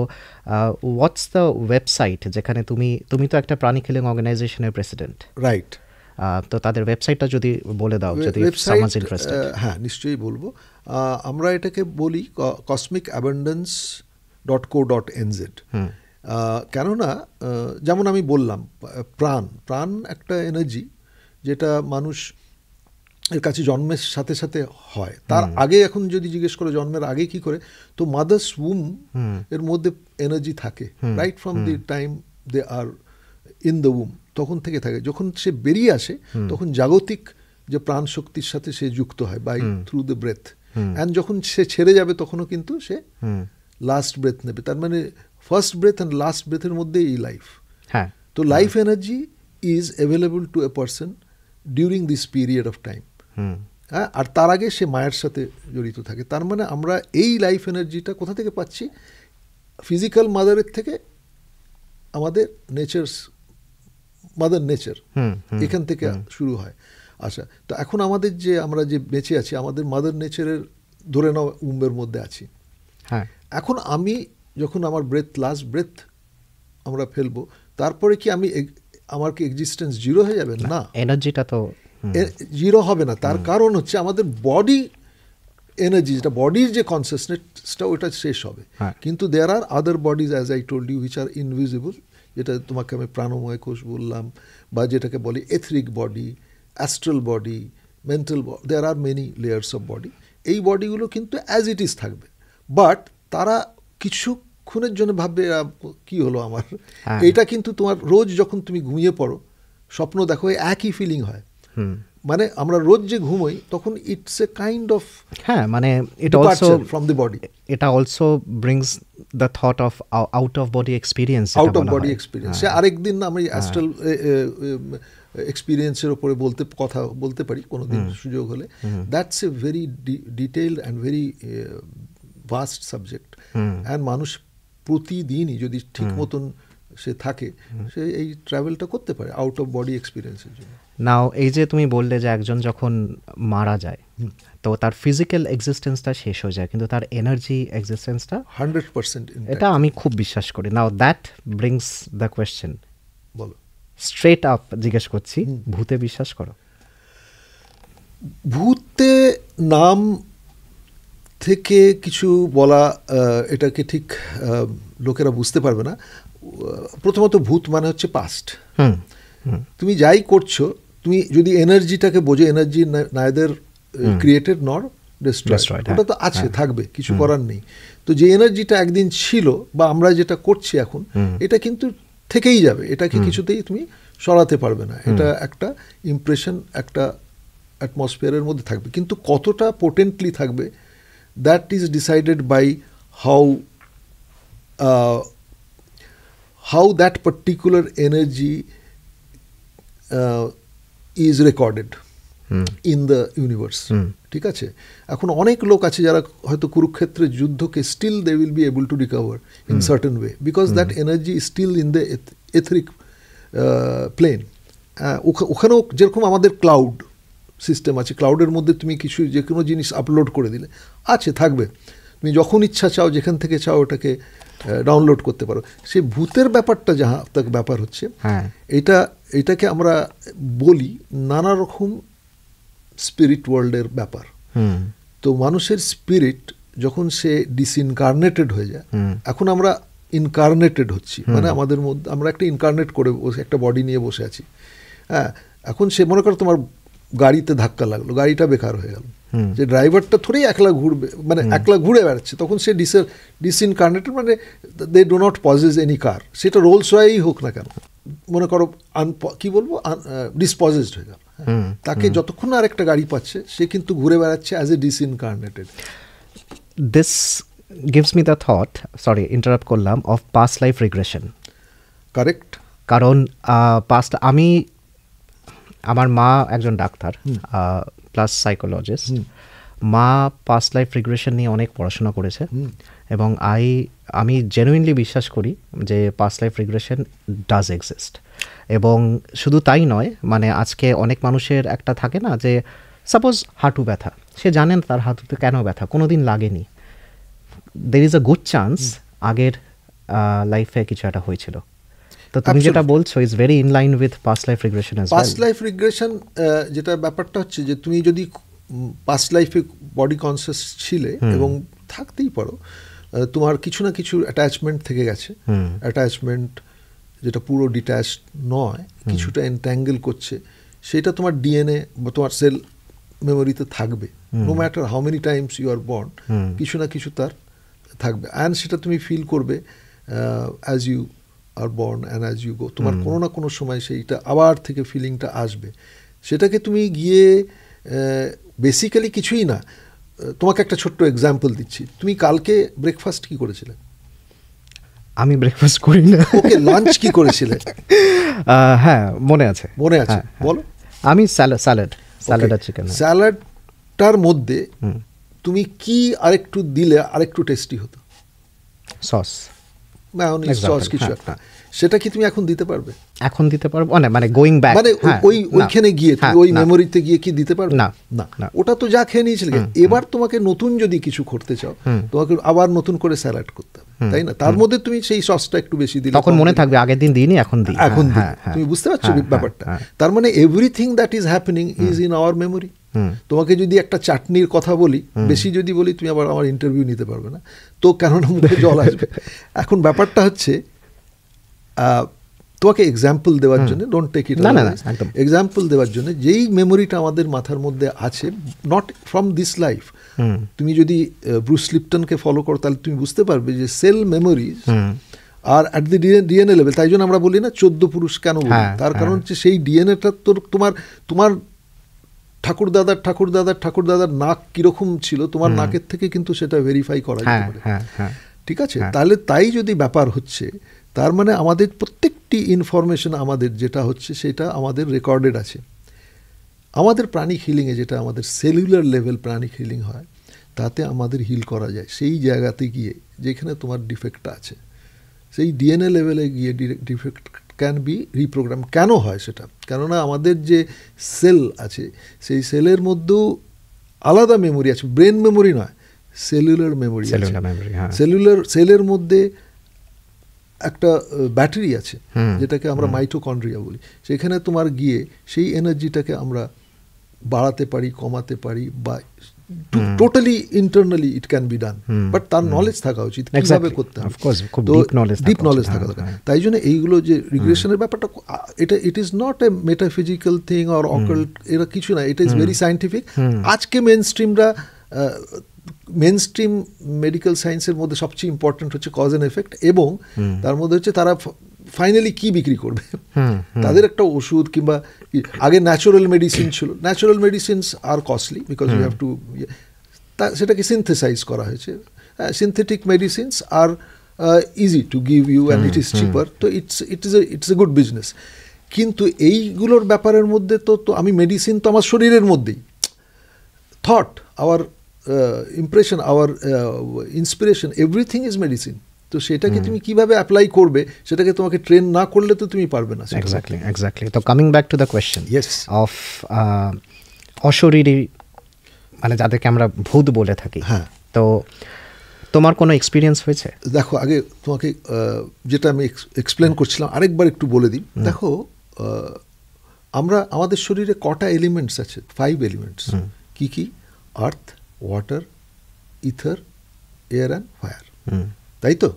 হোয়াটস দ্য ওয়েবসাইট যেখানে তুমি তুমি তো একটা প্রাণী হিলিং অর্গানাইজেশনের প্রেসিডেন্ট রাইট তো তাদের ওয়েবসাইটটা যদি বলে দাও যদি হ্যাঁ নিশ্চয়ই বলবো আমরা এটাকে বলি cosmic abundance dot co dot NZ কেননা যেমন আমি বললাম প্রাণ প্রাণ একটা এনার্জি যেটা মানুষ এর কাছে জন্মের সাথে সাথে হয় তার আগে এখন যদি জিজ্ঞেস করে জন্মের আগে কি করে তো মাদার্স উম এর মধ্যে এনার্জি থাকে right from the time they are in the um তখন থেকে থাকে যখন সে বেরিয়ে আসে তখন জাগতিক যে প্রাণ শক্তির সাথে সে যুক্ত হয় by through the breath and যখন সে ছেড়ে যাবে তখনও কিন্তু সে লাস্ট ব্রেথ নেবে তার মানে ফার্স্ট ব্রেথ অ্যান্ড লাস্ট ব্রেথের মধ্যে এই লাইফ হ্যাঁ তো life energy is available to a person during this period of time হ্যাঁ আর তার আগে সে মায়ের সাথে জড়িত থাকে তার মানে আমরা এই লাইফ এনার্জিটা কোথা থেকে পাচ্ছি ফিজিক্যাল মাদারের থেকে আমাদের নেচার্স মাদার নেচার এখান থেকে শুরু হয় আচ্ছা তো এখন আমাদের যে আমরা যে বেঁচে আছি আমাদের মাদার নেচারের ধরে নাও উম্বের মধ্যে আছি হ্যাঁ এখন আমি যখন আমার ব্রেথ লাস্ট ব্রেথ আমরা ফেলবো তারপরে কি আমি আমার কি এক্সিস্টেন্স জিরো হয়ে যাবে না এনার্জিটা তো জিরো হবে না তার কারণ হচ্ছে আমাদের বডি এনার্জি যেটা বডির যে কনসিয়াসনেসটা ওটা শেষ হবে হ্যাঁ। কিন্তু there are other bodies as I told you which are invisible যেটা তোমাকে আমি প্রাণময় কোষ বললাম বা যেটাকে বলি etheric body astral body mental body there are many layers of body এই বডিগুলো কিন্তু অ্যাজ ইট ইজ থাকবে বাট তারা কিছুক্ষণের জন্য ভাববে কি হলো আমার হ্যাঁ। এটা কিন্তু তোমার রোজ যখন তুমি ঘুমিয়ে পড়ো স্বপ্ন দেখো একই ফিলিং হয় মানে আমরা রোজ যে ঘুমোই তখন ইটস এ কাইন্ড অফ হ্যাঁ মানে it also from the body এটা also brings the thought of out of body experience out of body experience সে আরেকদিন আমি অ্যাস্ট্রাল এক্সপিরিয়েন্সের ওপরে বলতে কথা বলতে পারি কোনো দিন সুযোগ হলে that's a very detailed and very vast subject and মানুষ প্রতিদিনই যদি ঠিক মতন সে থাকে সে এই ট্রাভেলটা করতে পারে আউট অফ বডি এক্সপিরিয়েন্সের জন্য নাও এই যে তুমি বললে যে একজন যখন মারা যায় তো তার ফিজিক্যাল এক্সিস্টেন্সটা শেষ হয়ে যায় কিন্তু তার এনার্জি এক্সিস্টেন্সটা হান্ড্রেড পার্সেন্ট এটা আমি খুব বিশ্বাস করি now that brings the question বলো স্ট্রেট আপ জিজ্ঞেস করছি ভূতে বিশ্বাস করো ভূতে নাম থেকে কিছু বলা এটাকে ঠিক লোকেরা বুঝতে পারবে না প্রথমত ভূত মানে হচ্ছে পাস্ট তুমি যাই করছো তুমি যদি এনার্জিটাকে বোঝে energy neither created nor destroyed ওটা তো আছে হ্যাঁ। থাকবে কিছু করার নেই তো যে এনার্জিটা একদিন ছিল বা আমরা যেটা করছি এখন এটা কিন্তু থেকেই যাবে এটাকে কিছুতেই তুমি সরাতে পারবে না এটা একটা ইমপ্রেশন একটা অ্যাটমসফিয়ারের মধ্যে থাকবে কিন্তু কতটা পোটেন্টলি থাকবে that is decided by how how that particular energy is recorded in the universe ঠিক আছে এখন অনেক লোক আছে যারা হয়তো কুরুক্ষেত্রে যুদ্ধকে still they will be able to recover in certain way because that energy still in the etheric plane ওখানেও যেরকম আমাদের ক্লাউড সিস্টেম আছে ক্লাউডের মধ্যে তুমি কিছু যে কোনো জিনিস আপলোড করে দিলে আছে থাকবে তুমি যখন ইচ্ছা চাও যেখান থেকে চাও ওটাকে ডাউনলোড করতে পারো সেই ভূতের ব্যাপারটা যাহা তার ব্যাপার হচ্ছে হ্যাঁ। এটা এটাকে আমরা বলি নানা রকম স্পিরিট ওয়ার্ল্ডের ব্যাপার তো মানুষের স্পিরিট যখন সে ডিসইনকার্নেটেড হয়ে যায় এখন আমরা ইনকার্নেটেড হচ্ছি মানে আমাদের মধ্যে আমরা একটা ইনকার্নেট করে বসে একটা বডি নিয়ে বসে আছি হ্যাঁ এখন সে মনে করো তোমার গাড়িতে ধাক্কা লাগলো গাড়িটা বেকার হয়ে গেল যে ড্রাইভারটা থোড়েই একলা ঘুরবে মানে একলা ঘুরে বেড়াচ্ছে তখন সে ডিসের ডিসইনকার্নেটেড মানে they do not possess any car সেটা রোলস রয়েই হোক না কেন মনে করো আন কি বলবো ডিসপজেসড হয়ে গেল হ্যাঁ। তাকে যতক্ষণ আর একটা গাড়ি পাচ্ছে সে কিন্তু ঘুরে বেড়াচ্ছে as a disincarnated this gives me the thought sorry interrupt করলাম of past life regression correct কারণ পাস্ট আমি আমার মা একজন ডাক্তার প্লাস সাইকোলজিস্ট মা পাস্ট লাইফ রিগ্রেশন নিয়ে অনেক পড়াশোনা করেছে এবং আই আমি জেনুইনলি বিশ্বাস করি যে past life regression does exist এবং শুধু তাই নয় মানে আজকে অনেক মানুষের একটা থাকে না যে সাপোজ হাঁটু ব্যথা সে জানেন তার হাঁটুতে কেন ব্যথা কোনো দিন লাগেনি there is a good chance আগের লাইফে কিছু একটা হয়েছিল তো তুমি যেটা বলছো is very in line with past life regression past life regression যেটা ব্যাপারটা হচ্ছে যে তুমি যদি পাস্ট লাইফে বডি কনসিয়াস ছিলে এবং থাকতেই পারো uh, তোমার কিছু না কিছু অ্যাটাচমেন্ট থেকে গেছে অ্যাটাচমেন্ট যেটা পুরো ডিট্যাচ নয় কিছুটা এনট্যাঙ্গেল করছে সেটা তোমার ডিএনএ বা তোমার সেল মেমোরিতে থাকবে no matter how many times you are বন্ড কিছু না কিছু তার থাকবে অ্যান্ড সেটা তুমি ফিল করবে as uh, you are born and as you go তোমার কোনো না কোনো সময় সেইটা আবার থেকে ফিলিংটা আসবে সেটাকে তুমি গিয়ে বেসিক্যালি কিছুই না তোমাকে একটা ছোট্ট এক্সাম্পল দিচ্ছি তুমি কালকে ব্রেকফাস্ট কি করেছিলে আমি ব্রেকফাস্ট করি না ওকে লাঞ্চ কি করেছিলে হ্যাঁ মনে আছে মনে আছে হ্যাঁ, হ্যাঁ। বলো আমি স্যালাড স্যালাড স্যালাড আর চিকেন হ্যাঁ। স্যালাডটার মধ্যে তুমি কি আরেকটু দিলে আরেকটু টেস্টি হতো সস হ্যাঁ, হ্যাঁ। সেটা কি তুমি এখন দিতে পারবে এখন দিতে পারবো মানে, মানে মানে হ্যাঁ, না মানে গোয়িং ব্যাক মানে ওই ওইখানে গিয়ে ওই মেমোরিতে গিয়ে কি দিতে পারবে না না ওটা তো যা খেয়ে নিয়েছিলে এবার তোমাকে নতুন যদি কিছু করতে চাও তোমাকে আবার নতুন করে স্যালাড করতে হবে তাই না তার মধ্যে তুমি সেই সসটা একটু বেশি দিলে তখন মনে থাকবে আগের দিন দিইনি এখন দিই এখন তুমি বুঝতে পারছো ব্যাপারটা তার মানে everything that is happening is in our memory তোমাকে যদি একটা চাটনির কথা বলি বেশি যদি বলি তুমি আবার আমার ইন্টারভিউ নিতে পারবে না তো কেননা মুখে জল আসবে এখন ব্যাপারটা হচ্ছে তোমাকে এক্সাম্পল দেওয়ার জন্য ডোন্ট টেক ইট এক্সাম্পল দেওয়ার জন্য যেই মেমোরিটা আমাদের মাথার মধ্যে আছে নট ফ্রম দিস লাইফ তুমি যদি ব্রুস লিপটনকে ফলো করো তাহলে তুমি বুঝতে পারবে যে cell memories are at the DNA level তাই জন্য আমরা বলি না চোদ্দ পুরুষ কেন বলি হ্যাঁ, তার কারণ হ্যাঁ। হচ্ছে সেই ডিএনএটা তোর তোমার তোমার ঠাকুরদাদার ঠাকুরদাদার ঠাকুরদাদার নাক কিরকম ছিল তোমার নাকের থেকে কিন্তু সেটা ভেরিফাই করা যেতে হ্যাঁ, পারে হ্যাঁ, হ্যাঁ, ঠিক আছে তাহলে তাই যদি ব্যাপার হচ্ছে তার মানে আমাদের প্রত্যেকটি ইনফরমেশন আমাদের যেটা হচ্ছে সেটা আমাদের রেকর্ডেড আছে আমাদের প্রাণিক হিলিংয়ে যেটা আমাদের সেলুলার লেভেল প্রাণিক হিলিং হয় তাতে আমাদের হিল করা যায় সেই জায়গাতে গিয়ে যেখানে তোমার ডিফেক্টটা আছে সেই ডিএনএ লেভেলে গিয়ে ডিফেক্ট ক্যান বি রিপ্রোগ্রাম কেন হয় সেটা কেননা আমাদের যে সেল আছে সেই সেলের মধ্যেও আলাদা মেমোরি আছে ব্রেন মেমোরি নয় সেলুলার মেমোরি সেলুলার সেলের মধ্যে একটা ব্যাটারি আছে যেটাকে আমরা মাইটোকন্ড্রিয়া বলি সেখানে তোমার গিয়ে সেই এনার্জিটাকে আমরা বাড়াতে পারি কমাতে পারি বা totally internally it can be done but তার নলেজ hmm. থাকা উচিত কিভাবে করতে হবে ডিপ নলেজ থাকা হ্যাঁ, দরকার হ্যাঁ। তাই জন্য এইগুলো যে রিগ্রেশনের ব্যাপারটা এটা it is not a metaphysical thing or occult এরা কিছু না এটা ইজ ভেরি সায়েন্টিফিক আজকে মেন স্ট্রিমরা মেন স্ট্রিম মেডিকেল সায়েন্সের মধ্যে সবচেয়ে ইম্পর্ট্যান্ট হচ্ছে কজ অ্যান্ড এফেক্ট এবং তার মধ্যে হচ্ছে তারা ফাইনালি কি বিক্রি করবে তাদের একটা ওষুধ কিংবা আগে ন্যাচুরাল মেডিসিন ছিল natural medicines are costly because you have to তা সেটাকে সিনথেসাইজ করা হয়েছে synthetic medicines are easy to give you and it is cheaper তো it's it is it's a good business কিন্তু এইগুলোর ব্যাপারের মধ্যে তো তো আমি মেডিসিন তো আমার শরীরের মধ্যেই thought our impression our inspiration everything is medicine তো সেটাকে তুমি কিভাবে অ্যাপ্লাই করবে সেটাকে তোমাকে ট্রেন না করলে তো তুমি পারবে না এক্স্যাক্টলি এক্স্যাক্টলি তো coming back to the question yes of অশরীরী মানে যাদেরকে আমরা ভূত বলে থাকি হ্যাঁ তো তোমার কোনো এক্সপিরিয়েন্স হয়েছে দেখো আগে তোমাকে যেটা আমি এক্সপ্লেন করছিলাম আরেকবার একটু বলে দিই দেখো আমরা আমাদের শরীরে কটা এলিমেন্টস আছে ফাইভ এলিমেন্টস কি কি earth water ether air and fire তাই তো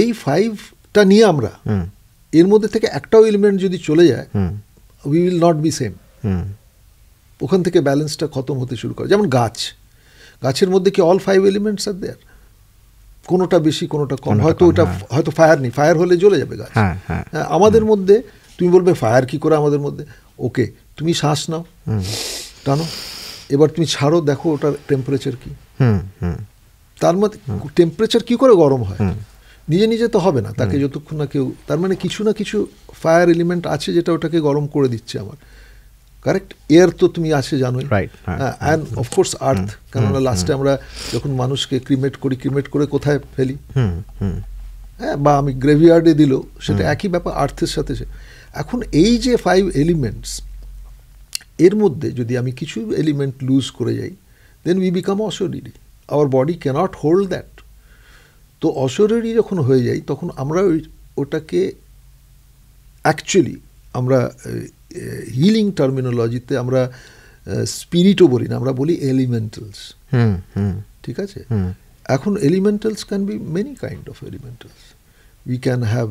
এই ফাইভটা নিয়ে আমরা এর মধ্যে থেকে একটাও এলিমেন্ট যদি চলে যায় we will not be same ওখান থেকে ব্যালেন্সটা খতম হতে শুরু করে যেমন গাছ গাছের মধ্যে কি all five elements are there কোনোটা বেশি কোনোটা কম হয়তো ওটা হ্যাঁ। হয়তো ফায়ার নেই ফায়ার হলে জ্বলে যাবে গাছ হ্যাঁ, হ্যাঁ। আমাদের মধ্যে তুমি বলবে ফায়ার কি করে আমাদের মধ্যে ওকে তুমি শ্বাস নাও টানো এবার তুমি ছাড়ো দেখো ওটার টেম্পারেচার কি হুম হুম তার মধ্যে টেম্পারেচার কি করে গরম হয় নিজে নিজে তো হবে না তাকে যতক্ষণ না কেউ তার মানে কিছু না কিছু ফায়ার এলিমেন্ট আছে যেটা ওটাকে গরম করে দিচ্ছে আমার কারেক্ট এয়ার তো তুমি আছে জানো অ্যান্ড অফকোর্স আর্থ কেননা লাস্টে আমরা যখন মানুষকে ক্রিমেট করি ক্রিমেট করে কোথায় ফেলি হ্যাঁ বা আমি গ্রেভিয়ার্ডে দিল সেটা একই ব্যাপার আর্থের সাথে এখন এই যে ফাইভ এলিমেন্টস এর মধ্যে যদি আমি কিছু এলিমেন্ট লুজ করে যাই দেন উই বিকাম অসডিডি our body cannot hold that তো অশরীরই যখন হয়ে যাই তখন আমরা ওই ওটাকে অ্যাকচুয়ালি আমরা হিলিং টার্মিনোলজিতে আমরা স্পিরিটও বলি না আমরা বলি এলিমেন্টালস ঠিক আছে এখন elementals can be many kind of elementals we can have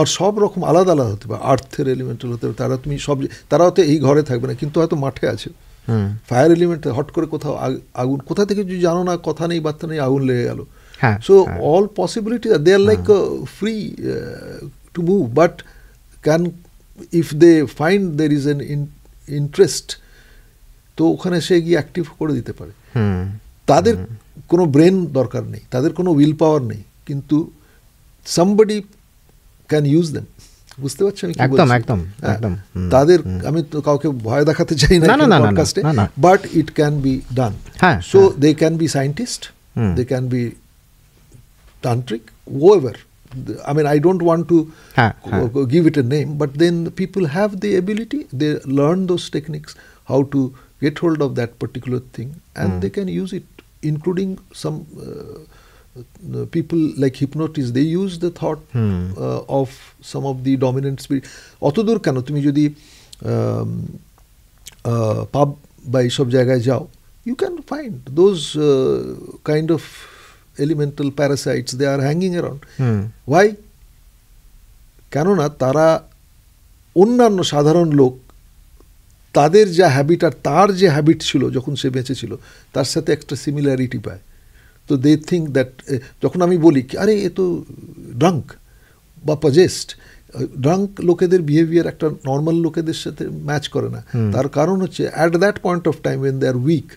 আর সব রকম আলাদা আলাদা হতে পারে আর্থের এলিমেন্টাল হতে পারে তারা তুমি সব তারা হয়তো এই ঘরে থাকবে না কিন্তু হয়তো মাঠে আছে ফায়ার এলিমেন্ট হট করে কোথাও আগুন কোথা থেকে যদি জানো না কথা নেই বার্তা নেই আগুন লেগে গেল so all possibility they are like free to move but can if they find there is an interest তো ওখানে সে গিয়ে অ্যাক্টিভ করে দিতে পারে তাদের কোনো ব্রেন দরকার নেই তাদের কোনো উইল পাওয়ার নেই কিন্তু সামবডি ক্যান ইউজ দেম বুঝতে পারছি আমি একদম একদম একদম তাদের আমি তো কাউকে ভয় দেখাতে চাই না না না পডকাস্টে but it can be done হ্যাঁ so they can be scientist they tantric whoever i mean i don't want to give it a name but then people have the ability they learn those techniques how to get hold of that particular thing and hmm. they can use it including some uh, people like hypnotists they use the thought hmm. uh, of some of the dominant spirit অতদূর কেন তুমি যদি পাব um, uh, বা এইসব জায়গায় যাও you can find those kind of elemental parasites they are hanging around why কেননা তারা অন্যান্য সাধারণ লোক তাদের যা হ্যাবিট আর তার যে হ্যাবিট ছিল যখন সে বেঁচে ছিল তার সাথে একটা সিমিলারিটি পায় তো দে থিঙ্ক দ্যাট যখন আমি বলি আরে এ তো ড্রাঙ্ক বা পজেস্ট ড্রাঙ্ক লোকেদের বিহেভিয়ার একটা নর্মাল লোকেদের সাথে ম্যাচ করে না তার কারণ হচ্ছে at that point of time when they are weak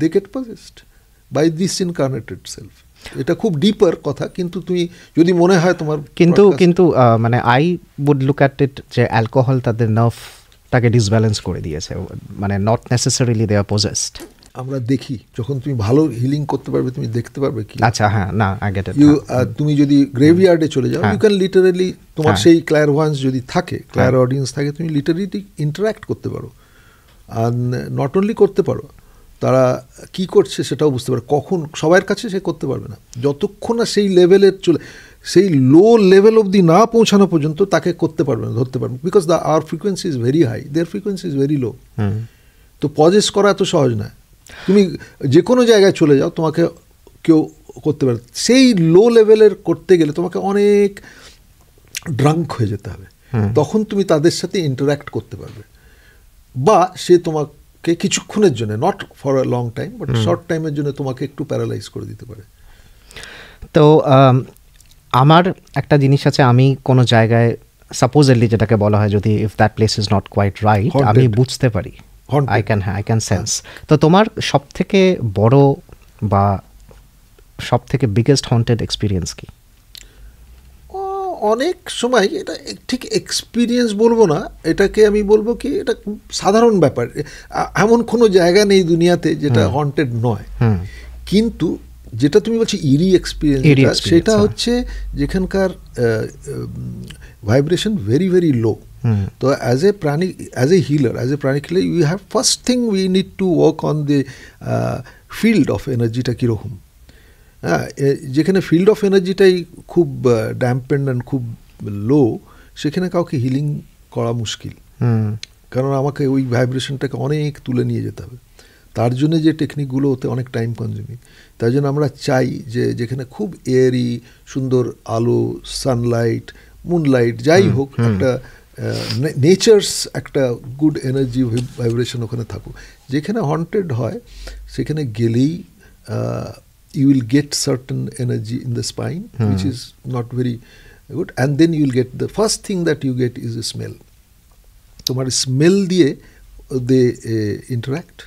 they get possessed by this incarnated self এটা খুব ডিপার কথা কিন্তু তুমি যদি মনে হয় তোমার কিন্তু কিন্তু মানে I would look at it যে অ্যালকোহল তাদের নার্ভ তাকে ডিসব্যালেন্স করে দিয়েছে মানে not necessarily they are possessed আমরা দেখি যখন তুমি ভালো হিলিং করতে পারবে তুমি দেখতে পারবে কি আচ্ছা হ্যাঁ না আগে ইউ তুমি যদি গ্রেভিয়ার্ডে চলে যাও ইউ ক্যান লিটারেলি তোমার হ্যাঁ। সেই ওয়ান্স যদি থাকে ক্লায়ার হ্যাঁ। অডিয়েন্স থাকে তুমি লিটারেলি ইন্টারাক্ট করতে পারো আর নট অনলি করতে পারো তারা কি করছে সেটাও বুঝতে পারে কখন সবার কাছে সে করতে পারবে না যতক্ষণ না সেই লেভেলের চলে সেই লো লেভেল অবধি না পৌঁছানো পর্যন্ত তাকে করতে পারবে না ধরতে পারবে because the our frequency is very high their frequency is very low তো পজেস করা এত সহজ না তুমি যে কোনো জায়গায় চলে যাও তোমাকে কেউ করতে পারে সেই লো লেভেলের করতে গেলে তোমাকে অনেক ড্রাঙ্ক হয়ে যেতে হবে হ্যাঁ। তখন তুমি তাদের সাথে ইন্টারাক্ট করতে পারবে বা সে তোমাকে কিছুক্ষণের জন্য not for a long time but short টাইমের জন্য তোমাকে একটু প্যারালাইজ করে দিতে পারে তো আমার একটা জিনিস আছে আমি কোনো জায়গায় সাপোজেডলি যেটাকে বলা হয় যদি if that place is not quite right আমি বুঝতে পারি আই ক্যান হ্যাঁ আই ক্যান সেন্স তো তোমার সব থেকে বড় বা সব থেকে বিগেস্ট হন্টেড এক্সপিরিয়েন্স কি অনেক সময় এটা ঠিক এক্সপিরিয়েন্স বলবো না এটাকে আমি বলবো কি এটা সাধারণ ব্যাপার এমন কোনো জায়গা নেই দুনিয়াতে যেটা হন্টেড নয় কিন্তু যেটা তুমি বলছো ইরি এক্সপিরিয়েন্স সেটা হ্যাঁ। হচ্ছে যেখানকার ভাইব্রেশন ভেরি ভেরি লো তো hmm. অ্যাজ uh, এ প্রাণী as a healer as a প্রাণী খেলে you have first thing we need to work on the field of এনার্জিটা কীরকম হ্যাঁ যেখানে ফিল্ড অফ এনার্জিটাই খুব ড্যাম্পেন্ড uh, অ্যান্ড খুব লো সেখানে কাউকে হিলিং করা মুশকিল hmm. কারণ আমাকে ওই ভাইব্রেশনটাকে অনেক তুলে নিয়ে যেতে হবে তার জন্যে যে টেকনিকগুলো ওতে অনেক টাইম কনজিউমিং তাই জন্য আমরা চাই যে যেখানে খুব এয়ারি সুন্দর আলো সানলাইট মুনলাইট যাই hmm, হোক একটা নেচার্স একটা গুড এনার্জি ভাইব্রেশন ওখানে থাকুক যেখানে হন্টেড হয় সেখানে গেলেই you will get certain energy in the spine, hmm. which is not very good. And then you will get the first thing that you get is a smell. তোমার smell দিয়ে they interact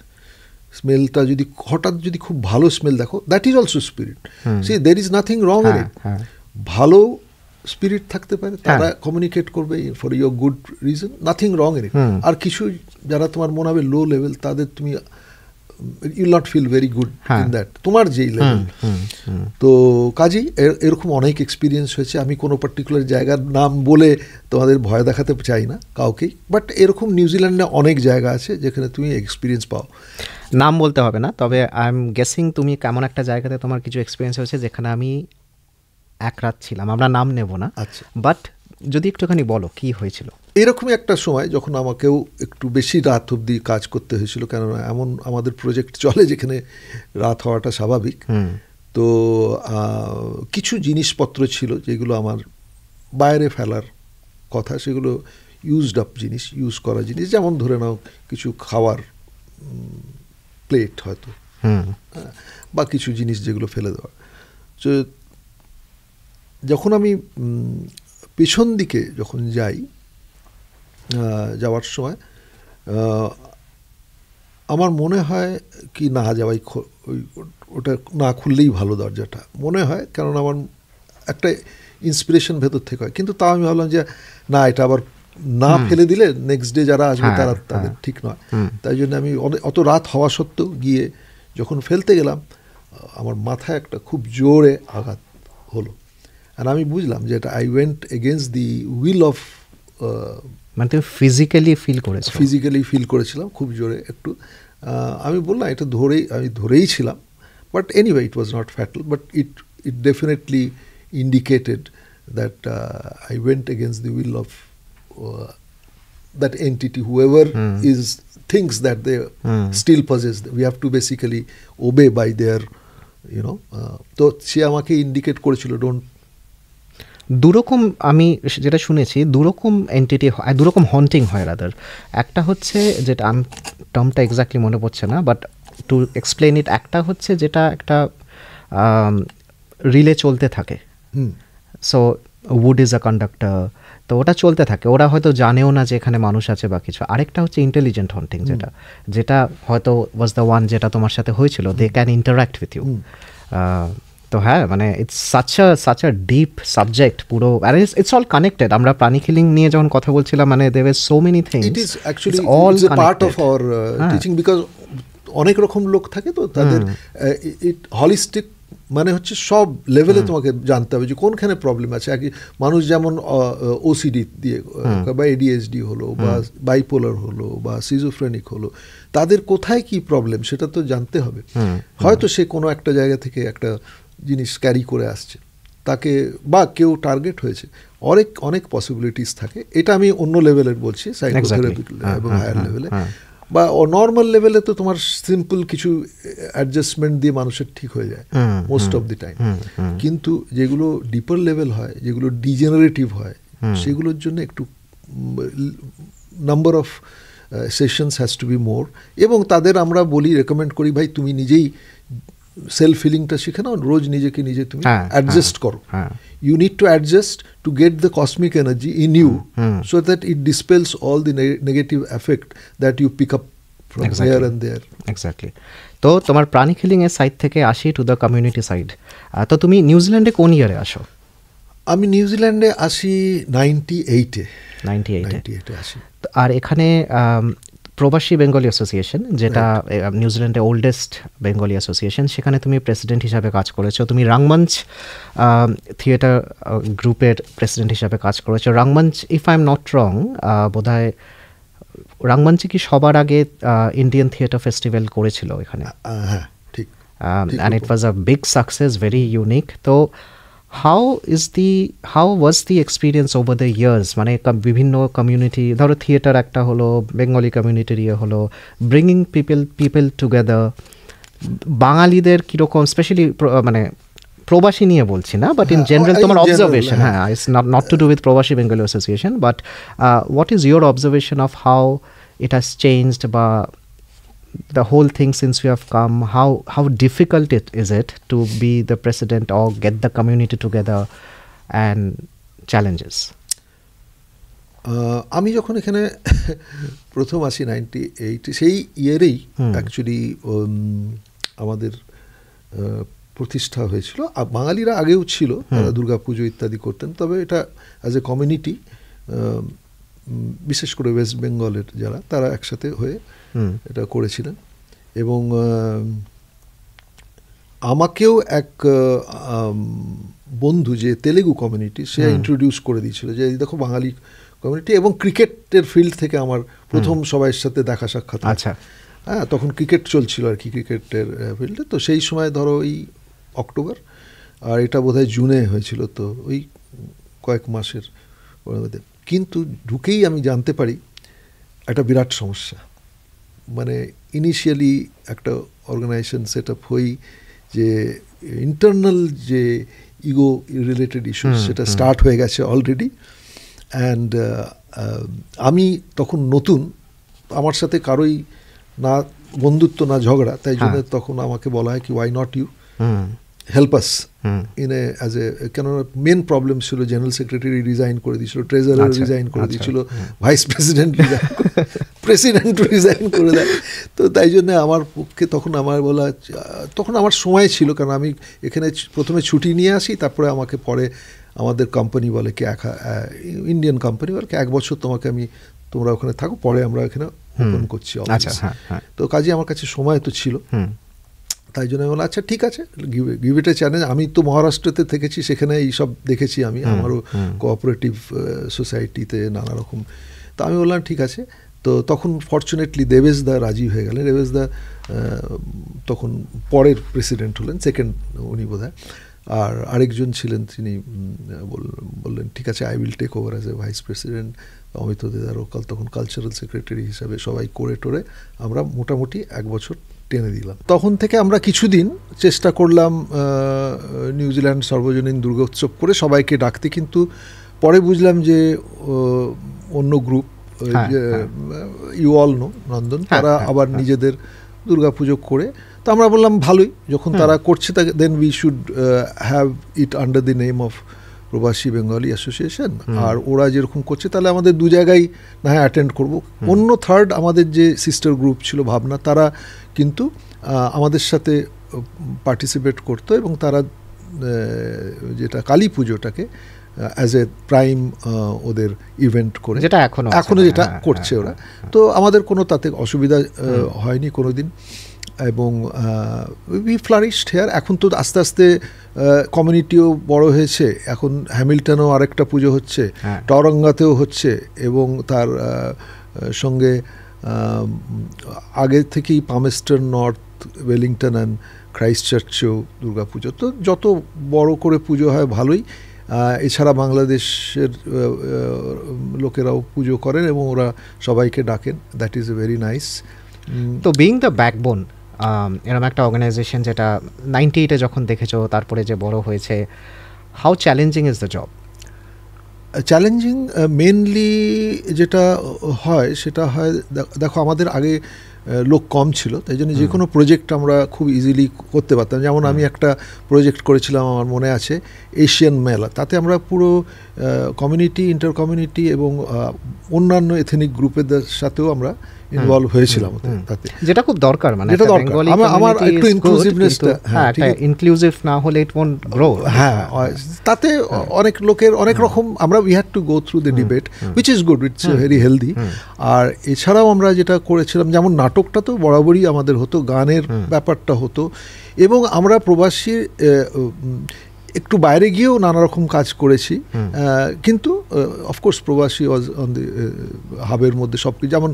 স্মেলটা যদি হঠাৎ যদি খুব ভালো smell দেখো that is also spirit see there is nothing wrong in it ভালো স্পিরিট থাকতে পারে তারা কমিউনিকেট হ্যাঁ। করবে for your good reason nothing wrong এর আর কিছু যারা তোমার মনে হবে লো লেভেল তাদের তুমি you'll not feel very good in that তোমার যেই লেভেল তো কাজেই এরকম অনেক এক্সপিরিয়েন্স হয়েছে আমি কোনো পার্টিকুলার জায়গার নাম বলে তোমাদের ভয় দেখাতে চাই না কাউকেই বাট এরকম নিউজিল্যান্ডে অনেক জায়গা আছে যেখানে তুমি এক্সপিরিয়েন্স পাও নাম বলতে হবে না তবে আই এম গেসিং তুমি কেমন একটা জায়গাতে তোমার কিছু এক্সপিরিয়েন্স হয়েছে যেখানে আমি এক রাত ছিলাম আমরা নাম নেব না আচ্ছা বাট যদি একটুখানি বলো কি হয়েছিল এরকমই একটা সময় যখন আমাকেও একটু বেশি রাত অবধি কাজ করতে হয়েছিল কেননা এমন আমাদের প্রজেক্ট চলে যেখানে রাত হওয়াটা স্বাভাবিক তো কিছু জিনিসপত্র ছিল যেগুলো আমার বাইরে ফেলার কথা সেগুলো ইউজড আপ জিনিস ইউজ করা জিনিস যেমন ধরে নাও কিছু খাওয়ার প্লেট হয়তো হ্যাঁ, বা কিছু জিনিস যেগুলো ফেলে দেওয়া যখন আমি পেছন দিকে যখন যাই যাওয়ার সময় আমার মনে হয় কি না যাওয়াই ওই ওটা না খুললেই ভালো দরজাটা মনে হয় কারণ আমার একটা ইন্সপিরেশন ভেতর থেকে হয় কিন্তু তাও আমি ভাবলাম যে না এটা আবার না ফেলে দিলে নেক্সট ডে যারা আসবে হ্যাঁ, তারা হ্যাঁ, তাদের ঠিক নয় তাই জন্য আমি অত রাত হওয়া সত্ত্বেও গিয়ে যখন ফেলতে গেলাম আমার মাথায় একটা খুব জোরে আঘাত হলো আর আমি বুঝলাম যে এটা I went against the will of মানে তুমি ফিজিক্যালি ফিল করেছ ফিজিক্যালি ফিল করেছিলাম খুব জোরে একটু আমি বললাম এটা ধরেই আমি ধরেই ছিলাম but anyway it was not fatal but it it definitely indicated that I went against the will of that entity, whoever hmm. is thinks that they still hmm. still possess. We have basically obey obey their you know uh, তো সে আমাকে indicate করেছিল don't দুরকম আমি যেটা শুনেছি দুরকম entity দুরকম haunting হয় রাদার একটা হচ্ছে যেটা আমি টার্মটা এক্স্যাক্টলি মনে পড়ছে না বাট টু এক্সপ্লেন ইট একটা হচ্ছে যেটা একটা রিলে চলতে থাকে so wood is a conductor তো ওটা চলতে থাকে ওরা হয়তো জানেও না যে এখানে মানুষ আছে বা কিছু আরেকটা হচ্ছে ইন্টেলিজেন্ট হন্টিং যেটা যেটা হয়তো ওয়াজ দ্য ওয়ান যেটা তোমার সাথে হয়েছিল they can interact with you তো হ্যাঁ মানে it's such a such a deep subject পুরো আর ইটস অল কানেক্টেড আমরা প্রাণী কিলিং নিয়ে যখন কথা বলছিলাম মানে there are so many things it is actually all is part of our teaching because অনেক রকম লোক থাকে তো তাদের ইট হলিস্টিক মানে হচ্ছে সব লেভেলে তোমাকে জানতে হবে যে কোনখানে প্রবলেম আছে আর কি মানুষ যেমন ওসিডি দিয়ে বা এডিএসডি হলো বা বাইপোলার হলো বা সিজোফ্রেনিক হলো তাদের কোথায় কি প্রবলেম সেটা তো জানতে হবে হয়তো সে কোনো একটা জায়গা থেকে একটা জিনিস ক্যারি করে আসছে তাকে বা কেউ টার্গেট হয়েছে অনেক অনেক পসিবিলিটিস থাকে এটা আমি অন্য লেভেলের বলছি সাইকোথেরাপি হ্যাঁ, এবং হায়ার হ্যাঁ, হ্যাঁ, লেভেলে বা নর্মাল লেভেলে তো তোমার সিম্পল কিছু অ্যাডজাস্টমেন্ট দিয়ে মানুষের ঠিক হয়ে যায় মোস্ট অফ দি টাইম কিন্তু যেগুলো ডিপার লেভেল হয় যেগুলো ডিজেনারেটিভ হয় সেগুলোর জন্য একটু number of sessions has to be more এবং তাদের আমরা বলি রেকমেন্ড করি ভাই তুমি নিজেই সেলফ ফিলিংটা শিখে নাও রোজ নিজেকে নিজে তুমি অ্যাডজাস্ট হ্যাঁ, করো you need to adjust to get the cosmic energy in you so that it dispels all the negative effect that you pick up there exactly তো তোমার প্রাণী এর সাইড থেকে আসি টু দ্য কমিউনিটি সাইড তো তুমি নিউজিল্যান্ডে কোন ইয়ারে আসো আমি নিউজিল্যান্ডে আসি নাইনটি এইটে নাইনটি এইটে আসি আর এখানে প্রবাসী বেঙ্গলি অ্যাসোসিয়েশন যেটা নিউজিল্যান্ডের ওল্ডেস্ট বেঙ্গলি অ্যাসোসিয়েশন সেখানে তুমি প্রেসিডেন্ট হিসাবে কাজ করেছো তুমি রাংমঞ্চ থিয়েটার গ্রুপের প্রেসিডেন্ট হিসাবে কাজ করেছো Rangmanch if I am not wrong বোধ হয় রাংমঞ্চে কি সবার আগে ইন্ডিয়ান থিয়েটার ফেস্টিভ্যাল করেছিল এখানে হ্যাঁ ঠিক and it was a big success very unique তো how is the how was the experience over the years মানে বিভিন্ন কমিউনিটি ধরো থিয়েটার একটা হলো বেঙ্গলি কমিউনিটির ইয়ে হলো ব্রিঙ্গিং পিপল পিপল টুগেদার বাঙালিদের কীরকম স্পেশালি মানে প্রবাসী নিয়ে বলছি না বাট ইন জেনারেল তোমার অবজারভেশন হ্যাঁ it's not not to do with Probashi Bengali Association but what is your observation of how it has changed বা the whole thing since we have come how how difficult it is it to be the president or get the community together and challenges uh, আমি যখন এখানে প্রথম আসি ninety eighty সেই ইয়ারেই actually um, আমাদের uh, প্রতিষ্ঠা হয়েছিল বাঙালিরা আগেও ছিল তারা দুর্গাপুজো ইত্যাদি করতেন তবে এটা অ্যাজ এ কমিউনিটি বিশেষ করে ওয়েস্ট বেঙ্গলের যারা তারা একসাথে হয়ে এটা করেছিলেন এবং আমাকেও এক বন্ধু যে তেলেগু কমিউনিটি সে ইন্ট্রোডিউস করে দিয়েছিল যে দেখো বাঙালি কমিউনিটি এবং ক্রিকেটের ফিল্ড থেকে আমার প্রথম সবাইয়ের সাথে দেখা সাক্ষাৎ আচ্ছা হ্যাঁ তখন ক্রিকেট চলছিল আর কি ক্রিকেটের ফিল্ডে তো সেই সময় ধরো ওই অক্টোবর আর এটা বোধহয় জুনে হয়েছিল তো ওই কয়েক মাসের কিন্তু ঢুকেই আমি জানতে পারি একটা বিরাট সমস্যা মানে ইনিশিয়ালি একটা অর্গানাইজেশন সেট আপ হই যে ইন্টারনাল যে ইগো রিলেটেড ইস্যু সেটা স্টার্ট হয়ে গেছে অলরেডি অ্যান্ড uh, uh, আমি তখন নতুন আমার সাথে কারোই না বন্ধুত্ব না ঝগড়া তাই হ্যাঁ। জন্য তখন আমাকে বলা হয় কি why not you help us in a as a কেননা মেন প্রবলেম ছিল জেনারেল সেক্রেটারি রিজাইন করে দিয়েছিল ট্রেজারার আচ্ছা, রিজাইন করে আচ্ছা, দিয়েছিল vice president resign president resign করে দেয় তো তাই জন্য আমার পক্ষে তখন আমার বলা তখন আমার সময় ছিল কারণ আমি এখানে প্রথমে ছুটি নিয়ে আসি তারপরে আমাকে পরে আমাদের কোম্পানি বলে কি এক ইন্ডিয়ান কোম্পানি বলে কি এক বছর তোমাকে আমি তোমরা ওখানে থাকো পরে আমরা এখানে ওপেন করছি আচ্ছা, হ্যাঁ, হ্যাঁ। তো কাজে আমার কাছে সময় তো ছিল তাই জন্য বললাম আচ্ছা ঠিক আছে গিভ ইট এ চ্যালেঞ্জ আমি তো মহারাষ্ট্রতে থেকেছি সেখানে এই সব দেখেছি আমি আমারও কোঅপারেটিভ সোসাইটিতে নানা রকম তো আমি বললাম ঠিক আছে তো তখন ফর্চুনেটলি দেবেশদা রাজি হয়ে গেলেন দেবেশদা তখন পরের প্রেসিডেন্ট হলেন সেকেন্ড উনি বোধ আর আরেকজন ছিলেন তিনি বললেন ঠিক আছে I will take over as a vice president Amit দেদারও কাল তখন কালচারাল সেক্রেটারি হিসাবে সবাই করে টোরে আমরা মোটামুটি এক বছর টেনে দিলাম তখন থেকে আমরা কিছুদিন চেষ্টা করলাম নিউজিল্যান্ড সর্বজনীন দুর্গোৎসব করে সবাইকে ডাকতে কিন্তু পরে বুঝলাম যে অন্য গ্রুপ হ্যাঁ, হ্যাঁ। ইউ অল নো নন্দন হ্যাঁ, তারা আবার নিজেদের দুর্গাপুজো করে তো আমরা বললাম ভালোই যখন তারা করছে তাকে then we should have it under the name of Probashi Bengali Association আর ওরা যেরকম করছে তাহলে আমাদের দু জায়গায় না হয় অ্যাটেন্ড করবো অন্য থার্ড আমাদের যে সিস্টার গ্রুপ ছিল ভাবনা তারা কিন্তু আমাদের সাথে পার্টিসিপেট করতো এবং তারা যেটা কালী পুজোটাকে অ্যাজ এ প্রাইম ওদের ইভেন্ট করে যেটা এখনো এখনও যেটা হ্যাঁ, করছে হ্যাঁ, ওরা হ্যাঁ, তো আমাদের কোনো তাতে অসুবিধা হয়নি কোনো দিন এবং উই ফ্লারিশড হেয়ার এখন তো আস্তে আস্তে কমিউনিটিও বড় হয়েছে এখন হ্যামিল্টনেও আরেকটা পুজো হচ্ছে টরঙ্গাতেও হচ্ছে এবং তার সঙ্গে Um, আগে থেকেই পামেস্টার নর্থ ওয়েলিংটন অ্যান্ড ক্রাইস্ট চার্চেও পুজো তো যত বড় করে পুজো হয় ভালোই এছাড়া বাংলাদেশের লোকেরাও পুজো করেন এবং ওরা সবাইকে ডাকেন that um, is a very nice তো বিং দ্য ব্যাকবোন এরকম একটা অর্গানাইজেশন যেটা নাইনটি এইটে যখন দেখেছো তারপরে যে বড় হয়েছে how challenging is the job challenging mainly uh, যেটা uh, হয় সেটা হয় দেখো আমাদের আগে uh, লোক কম ছিল তাই জন্য যে কোনো প্রজেক্ট আমরা খুব ইজিলি করতে পারতাম যেমন আমি একটা প্রজেক্ট করেছিলাম আমার মনে আছে এশিয়ান মেলা তাতে আমরা পুরো কমিউনিটি ইন্টার কমিউনিটি এবং অন্যান্য এথেনিক গ্রুপের সাথেও আমরা ইনভলভ হয়েছিলাম তাতে যেটা খুব দরকার মানে এটা দরকার আমার একটু ইনক্লুসিভনেসটা হ্যাঁ ইনক্লুসিভ হ্যাঁ, না হলে ইট ওয়ন্ট গ্রো হ্যাঁ, হ্যাঁ তাতে হ্যাঁ। অনেক লোকের অনেক রকম আমরা we had to go through the debate which is good it's very healthy আর এছাড়াও আমরা যেটা করেছিলাম যেমন নাটকটা তো বরাবরই আমাদের হতো গানের ব্যাপারটা হতো এবং আমরা প্রবাসী একটু বাইরে গিয়েও নানা রকম কাজ করেছি কিন্তু অফকোর্স প্রবাসী ওয়াজ অন দি হাবের মধ্যে সব কিছু যেমন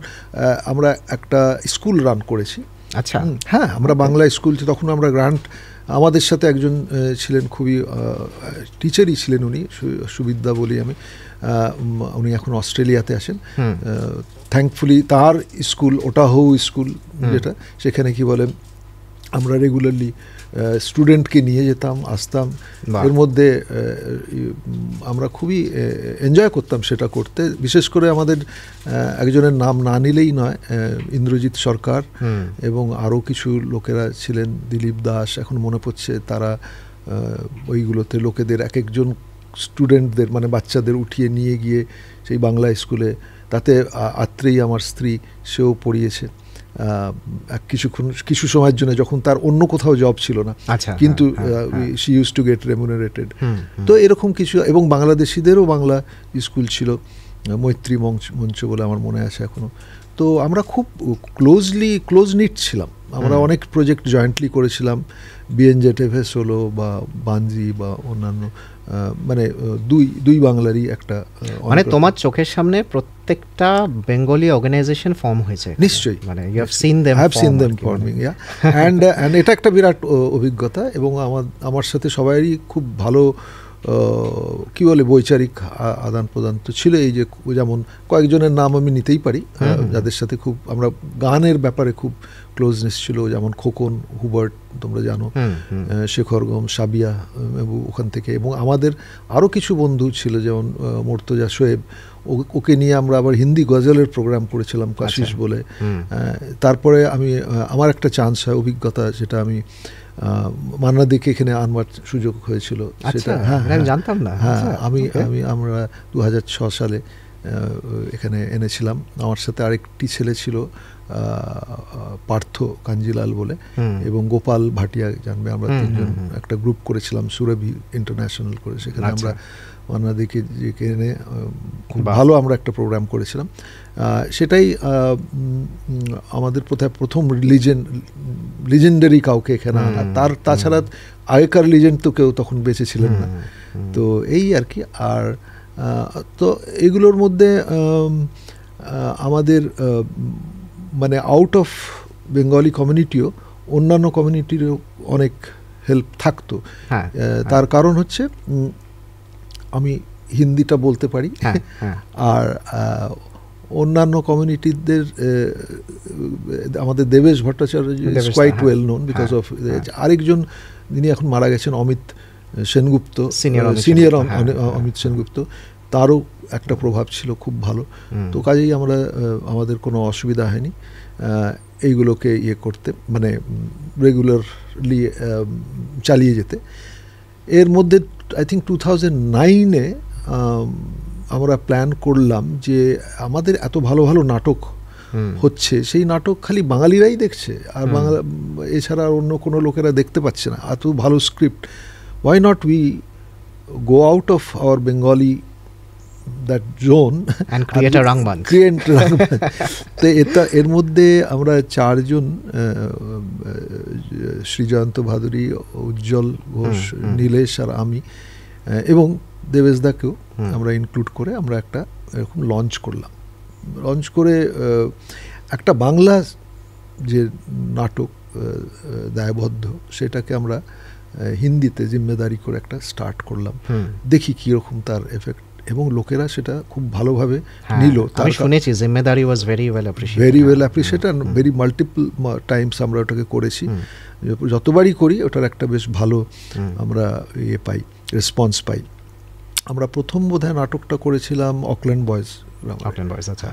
আমরা একটা স্কুল রান করেছি আচ্ছা হ্যাঁ আমরা বাংলা স্কুল তখন আমরা গ্রান্ট আমাদের সাথে একজন ছিলেন খুবই টিচারই ছিলেন উনি সুবিদ্যা বলি আমি উনি এখন অস্ট্রেলিয়াতে আসেন থ্যাঙ্কফুলি তার স্কুল ওটাহো স্কুল যেটা সেখানে কি বলে আমরা রেগুলারলি স্টুডেন্টকে নিয়ে যেতাম আসতাম এর মধ্যে আমরা খুবই এনজয় করতাম সেটা করতে বিশেষ করে আমাদের একজনের নাম না নিলেই নয় ইন্দ্রজিৎ সরকার এবং আরও কিছু লোকেরা ছিলেন দিলীপ দাস এখন মনে পড়ছে তারা ওইগুলোতে লোকেদের এক একজন স্টুডেন্টদের মানে বাচ্চাদের উঠিয়ে নিয়ে গিয়ে সেই বাংলা স্কুলে তাতে আত্রেই আমার স্ত্রী সেও পড়িয়েছে কিছুক্ষণ কিছু সময়ের জন্য যখন তার অন্য কোথাও জব ছিল না আচ্ছা, কিন্তু she use to get remunerated তো এরকম কিছু এবং বাংলাদেশিদেরও বাংলা স্কুল ছিল মৈত্রী মঞ্চ মঞ্চ বলে আমার মনে আছে এখনও তো আমরা খুব ক্লোজলি ক্লোজ নিট ছিলাম আমরা অনেক প্রজেক্ট জয়েন্টলি করেছিলাম বিএনজেট হলো বা বানজি বা অন্যান্য মানে দুই দুই বাংলারই একটা মানে তোমার চোখের সামনে প্রত্যেকটা বেঙ্গলি অর্গানাইজেশন ফর্ম হয়েছে নিশ্চয়ই মানে you have seen them have seen them forming yeah and and এটা একটা বিরাট অভিজ্ঞতা এবং আমার আমার সাথে সবারই খুব ভালো কি বলে বৈচারিক আদান প্রদান তো ছিল এই যে যেমন কয়েকজনের নাম আমি নিতেই পারি যাদের সাথে খুব আমরা গানের ব্যাপারে খুব ক্লোজনেস ছিল যেমন খোকন হুবার্ট তোমরা জানো শেখরগম সাবিয়া ওখান থেকে এবং আমাদের আরও কিছু বন্ধু ছিল যেমন মোর্তজা শোয়েব ওকে নিয়ে আমরা আবার হিন্দি গজলের প্রোগ্রাম করেছিলাম আচ্ছা। কাশিস বলে তারপরে আমি আমার একটা চান্স হয় অভিজ্ঞতা যেটা আমি মান্না দিকে এখানে আনবার সুযোগ হয়েছিল আচ্ছা, সেটা হ্যাঁ, হ্যাঁ জানতাম না হ্যাঁ আচ্ছা, আমি আমি আমরা দু সালে এখানে এনেছিলাম আমার সাথে আরেকটি ছেলে ছিল পার্থ কাঞ্জিলাল বলে এবং গোপাল ভাটিয়া জানবে আমরা তিনজন একটা গ্রুপ করেছিলাম সুরভি ইন্টারন্যাশনাল করে সেখানে আচ্ছা। আমরা ওনাদেরকে এনে খুব ভালো আমরা একটা প্রোগ্রাম করেছিলাম সেটাই আমাদের প্রথম প্রথম লিজেন্ড লিজেন্ডারি কাউকে এখানে তার তাছাড়া আগেকার লিজেন্ড তো কেউ তখন বেঁচে ছিলেন না তো এই আর কি আর তো এগুলোর মধ্যে আমাদের মানে আউট অফ বেঙ্গলি কমিউনিটিও অন্যান্য কমিউনিটিরও অনেক হেল্প থাকতো হ্যাঁ, হ্যাঁ। তার কারণ হচ্ছে আমি হিন্দিটা বলতে পারি হ্যাঁ, আর অন্যান্য কমিউনিটিদের আমাদের Debesh Bhattacharya is quite well known because of আরেকজন যিনি এখন মারা গেছেন অমিত সেনগুপ্ত সিনিয়র অমিত সেনগুপ্ত তারও একটা প্রভাব ছিল খুব ভালো তো কাজেই আমরা আমাদের কোনো অসুবিধা হয়নি এইগুলোকে ইয়ে করতে মানে রেগুলারলি চালিয়ে যেতে এর মধ্যে আই থিঙ্ক টু থাউজেন্ড নাইনে আমরা প্ল্যান করলাম যে আমাদের এত ভালো ভালো নাটক হচ্ছে সেই নাটক খালি বাঙালিরাই দেখছে আর বাংলা এছাড়া অন্য কোনো লোকেরা দেখতে পাচ্ছে না এত ভালো script why not we go out of our Bengali that zone তো এটা এর মধ্যে আমরা চারজন শ্রীজয়ন্ত ভাদুরী উজ্জ্বল ঘোষ নীলেশ আর আমি এবং দেবেশদাকেও আমরা ইনক্লুড করে আমরা একটা এরকম লঞ্চ করলাম লঞ্চ করে একটা বাংলা যে নাটক দায়বদ্ধ সেটাকে আমরা হিন্দিতে জিম্মেদারি করে একটা স্টার্ট করলাম দেখি কীরকম তার এফেক্ট এবং লোকেরা সেটা খুব ভালোভাবে হ্যাঁ, নিল আমি শুনেছি জিম্মেদারি was very well appreciate very well appreciate and very multiple times আমরা ওটাকে করেছি যতবারই করি ওটার একটা বেশ ভালো আমরা ইয়ে পাই রেসপন্স পাই আমরা প্রথম বোধহয় নাটকটা করেছিলাম অকল্যান্ড বয়েজ অকল্যান্ড বয়েজ আচ্ছা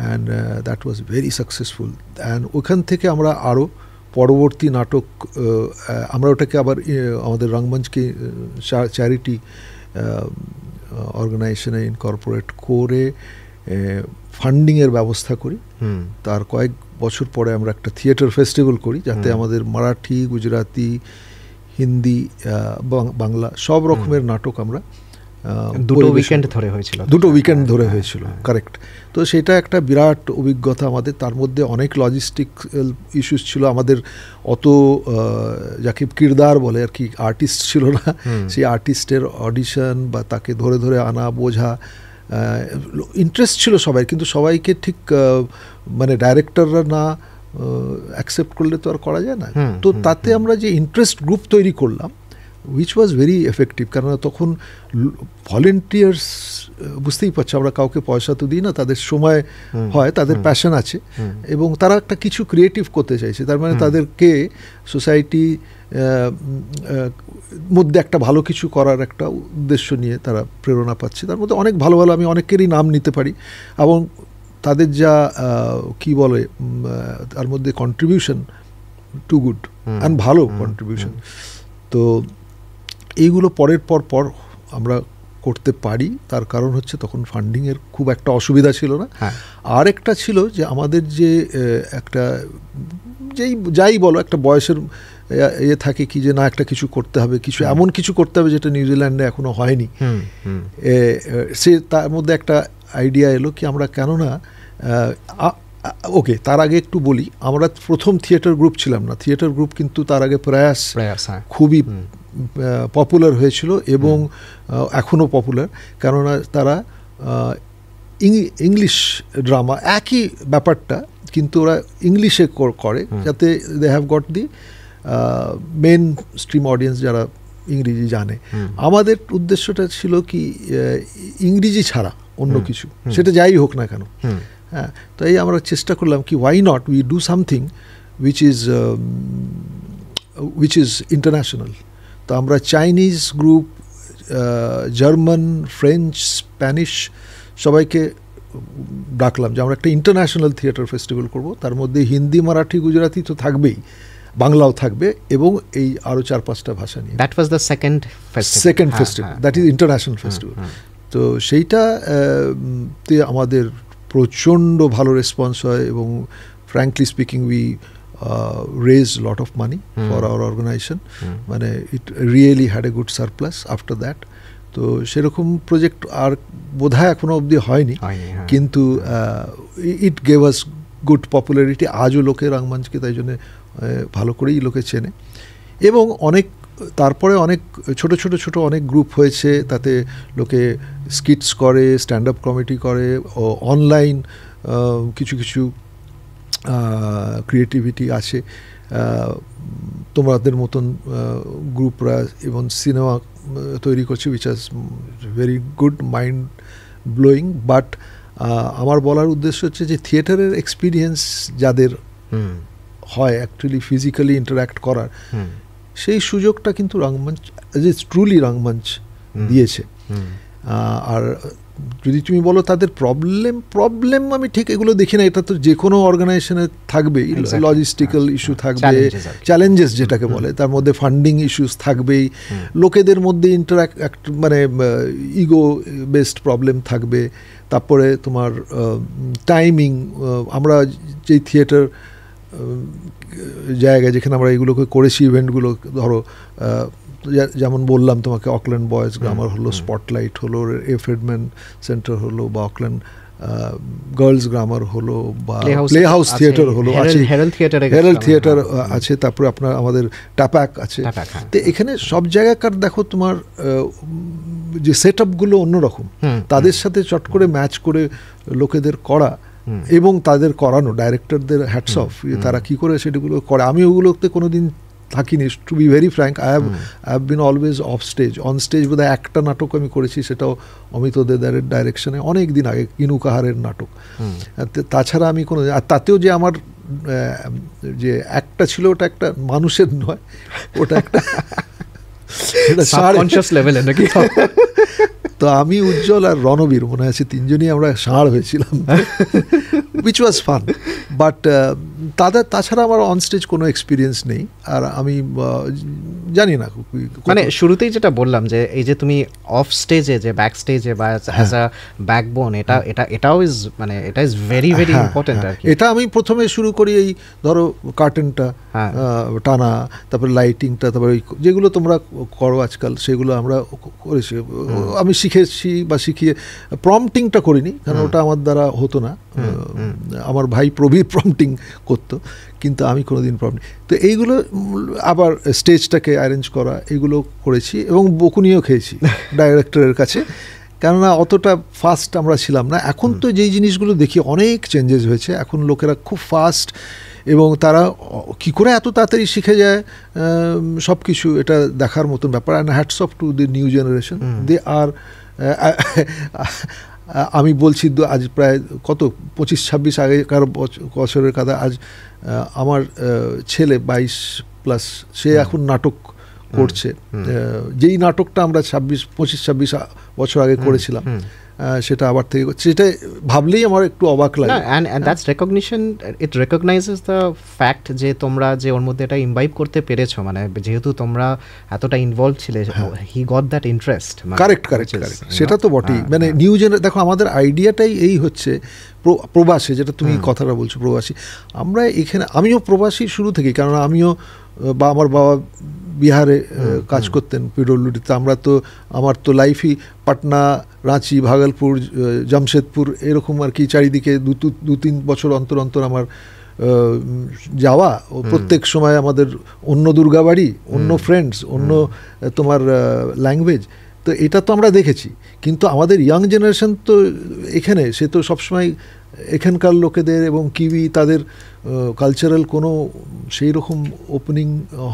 and that was very successful and ওখান থেকে আমরা আরও পরবর্তী নাটক uh, আমরা ওটাকে আবার ইয়ে, আমাদের রংমঞ্চকে চ্যারিটি uh, অর্গানাইজেশনে ইনকর্পোরেট করে ফান্ডিংয়ের ব্যবস্থা করি তার কয়েক বছর পরে আমরা একটা থিয়েটার ফেস্টিভ্যাল করি যাতে আমাদের মারাঠি গুজরাতি হিন্দি বাংলা সব রকমের নাটক আমরা দুটো উইকেন্ড ধরে হয়েছিল দুটো উইকেন্ড ধরে হয়েছিল কারেক্ট তো সেটা একটা বিরাট অভিজ্ঞতা আমাদের তার মধ্যে অনেক লজিস্টিক ইস্যুস uh, ছিল আমাদের অত যাকে কিরদার বলে আর কি আর্টিস্ট ছিল না সেই আর্টিস্টের অডিশন বা তাকে ধরে ধরে আনা বোঝা ইন্টারেস্ট ছিল সবাই কিন্তু সবাইকে ঠিক মানে ডাইরেক্টররা না অ্যাকসেপ্ট করলে তো আর করা যায় না তো তাতে আমরা যে ইন্টারেস্ট গ্রুপ তৈরি করলাম উইচ ওয়াজ ভেরি এফেক্টিভ কেননা তখন ভলেন্টিয়ার্স বুঝতেই পারছে আমরা কাউকে পয়সা তো দিই না তাদের সময় হয় তাদের প্যাশন আছে এবং তারা একটা কিছু ক্রিয়েটিভ করতে চাইছে তার মানে তাদেরকে সোসাইটি মধ্যে একটা ভালো কিছু করার একটা উদ্দেশ্য নিয়ে তারা প্রেরণা পাচ্ছে তার মধ্যে অনেক ভালো ভালো আমি অনেকেরই নাম নিতে পারি এবং তাদের যা কি বলে তার মধ্যে কন্ট্রিবিউশন টু গুড অ্যান্ড ভালো কন্ট্রিবিউশন তো এইগুলো পরের পর পর আমরা করতে পারি তার কারণ হচ্ছে তখন ফান্ডিংয়ের খুব একটা অসুবিধা ছিল না হ্যাঁ। আর একটা ছিল যে আমাদের যে একটা যেই যাই বলো একটা বয়সের এ থাকে কি যে না একটা কিছু করতে হবে কিছু হ্যাঁ। এমন কিছু করতে হবে যেটা নিউজিল্যান্ডে এখনো হয়নি সে তার মধ্যে একটা আইডিয়া এলো কি আমরা কেননা ওকে তার আগে একটু বলি আমরা প্রথম থিয়েটার গ্রুপ ছিলাম না থিয়েটার গ্রুপ কিন্তু তার আগে প্রয়াস প্রয়াস হ্যাঁ। খুবই পপুলার হয়েছিল এবং এখনও পপুলার কেননা তারা ইংলিশ ড্রামা একই ব্যাপারটা কিন্তু ওরা ইংলিশে করে যাতে they have got the mainstream audience যারা ইংরেজি জানে আমাদের উদ্দেশ্যটা ছিল কি ইংরেজি ছাড়া অন্য কিছু সেটা যাই হোক না কেন হ্যাঁ তাই আমরা চেষ্টা করলাম কি why not we do something which is which is international তো আমরা Chinese group German French Spanish সবাইকে ডাকলাম যে আমরা একটা ইন্টারন্যাশনাল থিয়েটার ফেস্টিভ্যাল করব তার মধ্যে হিন্দি মারাঠি গুজরাতি তো থাকবেই বাংলাও থাকবে এবং এই আরও চার পাঁচটা ভাষা নিয়ে that was the second second festival that is international festival তো সেইটা তে আমাদের প্রচণ্ড ভালো রেসপন্স হয় এবং frankly speaking we raise lot of money for our organisation মানে it really had a good surplus after that তো সেরকম প্রজেক্ট আর বোধ হয় এখনও অবধি হয়নি হ্যাঁ। কিন্তু it gave us good popularity আজও লোকে রাংমঞ্চকে তাই জন্য uh, ভালো করেই লোকে চেনে এবং অনেক তারপরে অনেক ছোট ছোট ছোট অনেক গ্রুপ হয়েছে তাতে লোকে স্কিটস করে স্ট্যান্ড আপ কমেডি করে অনলাইন uh, কিছু কিছু ক্রিয়েটিভিটি আছে তোমাদের মতন গ্রুপরা এবং সিনেমা তৈরি করছে which is very good mind blowing but আমার বলার উদ্দেশ্য হচ্ছে যে থিয়েটারের এক্সপিরিয়েন্স যাদের হয় অ্যাকচুয়ালি ফিজিক্যালি ইন্টারাক্ট করার সেই সুযোগটা কিন্তু রংমঞ্চ ইজ ট্রুলি রংমঞ্চ দিয়েছে আর যদি তুমি বলো তাদের প্রবলেম প্রবলেম আমি ঠিক এগুলো দেখি না এটা তো যে কোনো অর্গানাইজেশনে থাকবেই লজিস্টিক্যাল ইস্যু হ্যাঁ, থাকবে চ্যালেঞ্জেস যেটাকে বলে তার মধ্যে ফান্ডিং ইস্যুস থাকবেই লোকেদের মধ্যে ইন্টারাক্ট মানে ইগো বেসড প্রবলেম থাকবে তারপরে তোমার টাইমিং আমরা যেই থিয়েটার জায়গায় যেখানে আমরা এগুলোকে করেছি ইভেন্টগুলো ধরো যেমন বললাম তোমাকে অকল্যান্ড বয়েজ গ্রামার হলো স্পটলাইট হলো এফেডম্যান সেন্টার হলো বা অকল্যান্ড গার্লস গ্রামার হলো বা প্লে হাউস থিয়েটার হলো হেরাল থিয়েটার আছে তারপরে আপনার আমাদের টাপ্যাক আছে হ্যাঁ। তো এখানে সব জায়গাকার দেখো তোমার যে সেট আপগুলো অন্যরকম তাদের সাথে চট করে ম্যাচ করে লোকেদের করা এবং তাদের করানো ডাইরেক্টরদের হ্যাটস অফ তারা কি করে সেগুলো করে আমি ওগুলোতে কোনোদিন থাকিনি to be very frank I have I have been always off stage on stage বোধ একটা নাটক আমি করেছি সেটাও অমিত দেদারের ডাইরেকশনে অনেক দিন আগে কিনু কাহারের নাটক তাছাড়া আমি কোনো আর তাতেও যে আমার যে একটা ছিল ওটা একটা মানুষের নয় ওটা একটা নাকি তো আমি উজ্জ্বল আর রণবীর মনে আছে তিনজনই আমরা ষাঁড় হয়েছিলাম উইচ ওয়াজ ফান বাট তাদের তাছাড়া আমার অনস্টেজ কোনো এক্সপিরিয়েন্স নেই আর আমি জানি না মানে শুরুতেই যেটা বললাম যে এই যে তুমি অফ স্টেজে যে ব্যাক স্টেজে বা অ্যাজ আ ব্যাকবোন এটা এটা এটাও ইজ মানে এটা ইজ ভেরি ভেরি ইম্পর্টেন্ট আর এটা আমি প্রথমে শুরু করি এই ধরো কার্টেনটা হ্যাঁ। টানা তারপরে লাইটিংটা তারপরে ওই যেগুলো তোমরা করো আজকাল সেগুলো আমরা করেছি আমি শিখেছি বা শিখিয়ে প্রম্পটিংটা করিনি কারণ ওটা আমার দ্বারা হতো না আমার ভাই প্রবীর প্রম্পটিং করতো কিন্তু আমি কোনো দিন প্রবলেম তো এইগুলো আবার স্টেজটাকে অ্যারেঞ্জ করা এগুলো করেছি এবং বকুনিও খেয়েছি ডাইরেক্টরের কাছে কেননা অতটা ফাস্ট আমরা ছিলাম না এখন তো যেই জিনিসগুলো দেখি অনেক চেঞ্জেস হয়েছে এখন লোকেরা খুব ফাস্ট এবং তারা কি করে এত তাড়াতাড়ি শিখে যায় সব কিছু এটা দেখার মতন ব্যাপার and hats off to the new generation they are আমি বলছি আজ প্রায় কত পঁচিশ ছাব্বিশ আগেকার বছরের কথা আজ আমার ছেলে বাইশ প্লাস সে এখন নাটক করছে যেই নাটকটা আমরা ছাব্বিশ পঁচিশ ছাব্বিশ বছর আগে করেছিলাম সেটা আবার থেকে করছে সেটা ভাবলেই আমার একটু অবাক লাগে and and that's recognition it recognises the fact যে তোমরা যে ওর মধ্যে এটা ইনভাইভ করতে পেরেছো মানে যেহেতু তোমরা এতটা ইনভলভ ছিলে he got that interest correct correct সেটা তো বটেই হ্যাঁ, মানে নিউ হ্যাঁ। জেনারে দেখো আমাদের আইডিয়াটাই এই হচ্ছে প্রবাসে যেটা তুমি কথাটা বলছো প্রবাসী আমরা এখানে আমিও প্রবাসী শুরু থেকে কারণ আমিও বা আমার বাবা বিহারে কাজ করতেন পিডব্লিউডিতে আমরা তো আমার তো লাইফই পাটনা রাঁচি ভাগলপুর জামশেদপুর এরকম আর কি চারিদিকে দু দু তিন বছর অন্তর অন্তর আমার যাওয়া প্রত্যেক সময় আমাদের অন্য দুর্গাবাড়ি অন্য ফ্রেন্ডস অন্য তোমার ল্যাঙ্গুয়েজ তো এটা তো আমরা দেখেছি কিন্তু আমাদের ইয়াং জেনারেশন তো এখানে সে তো সবসময় এখানকার লোকেদের এবং কিউই তাদের কালচারাল কোনো সেই রকম ওপেনিং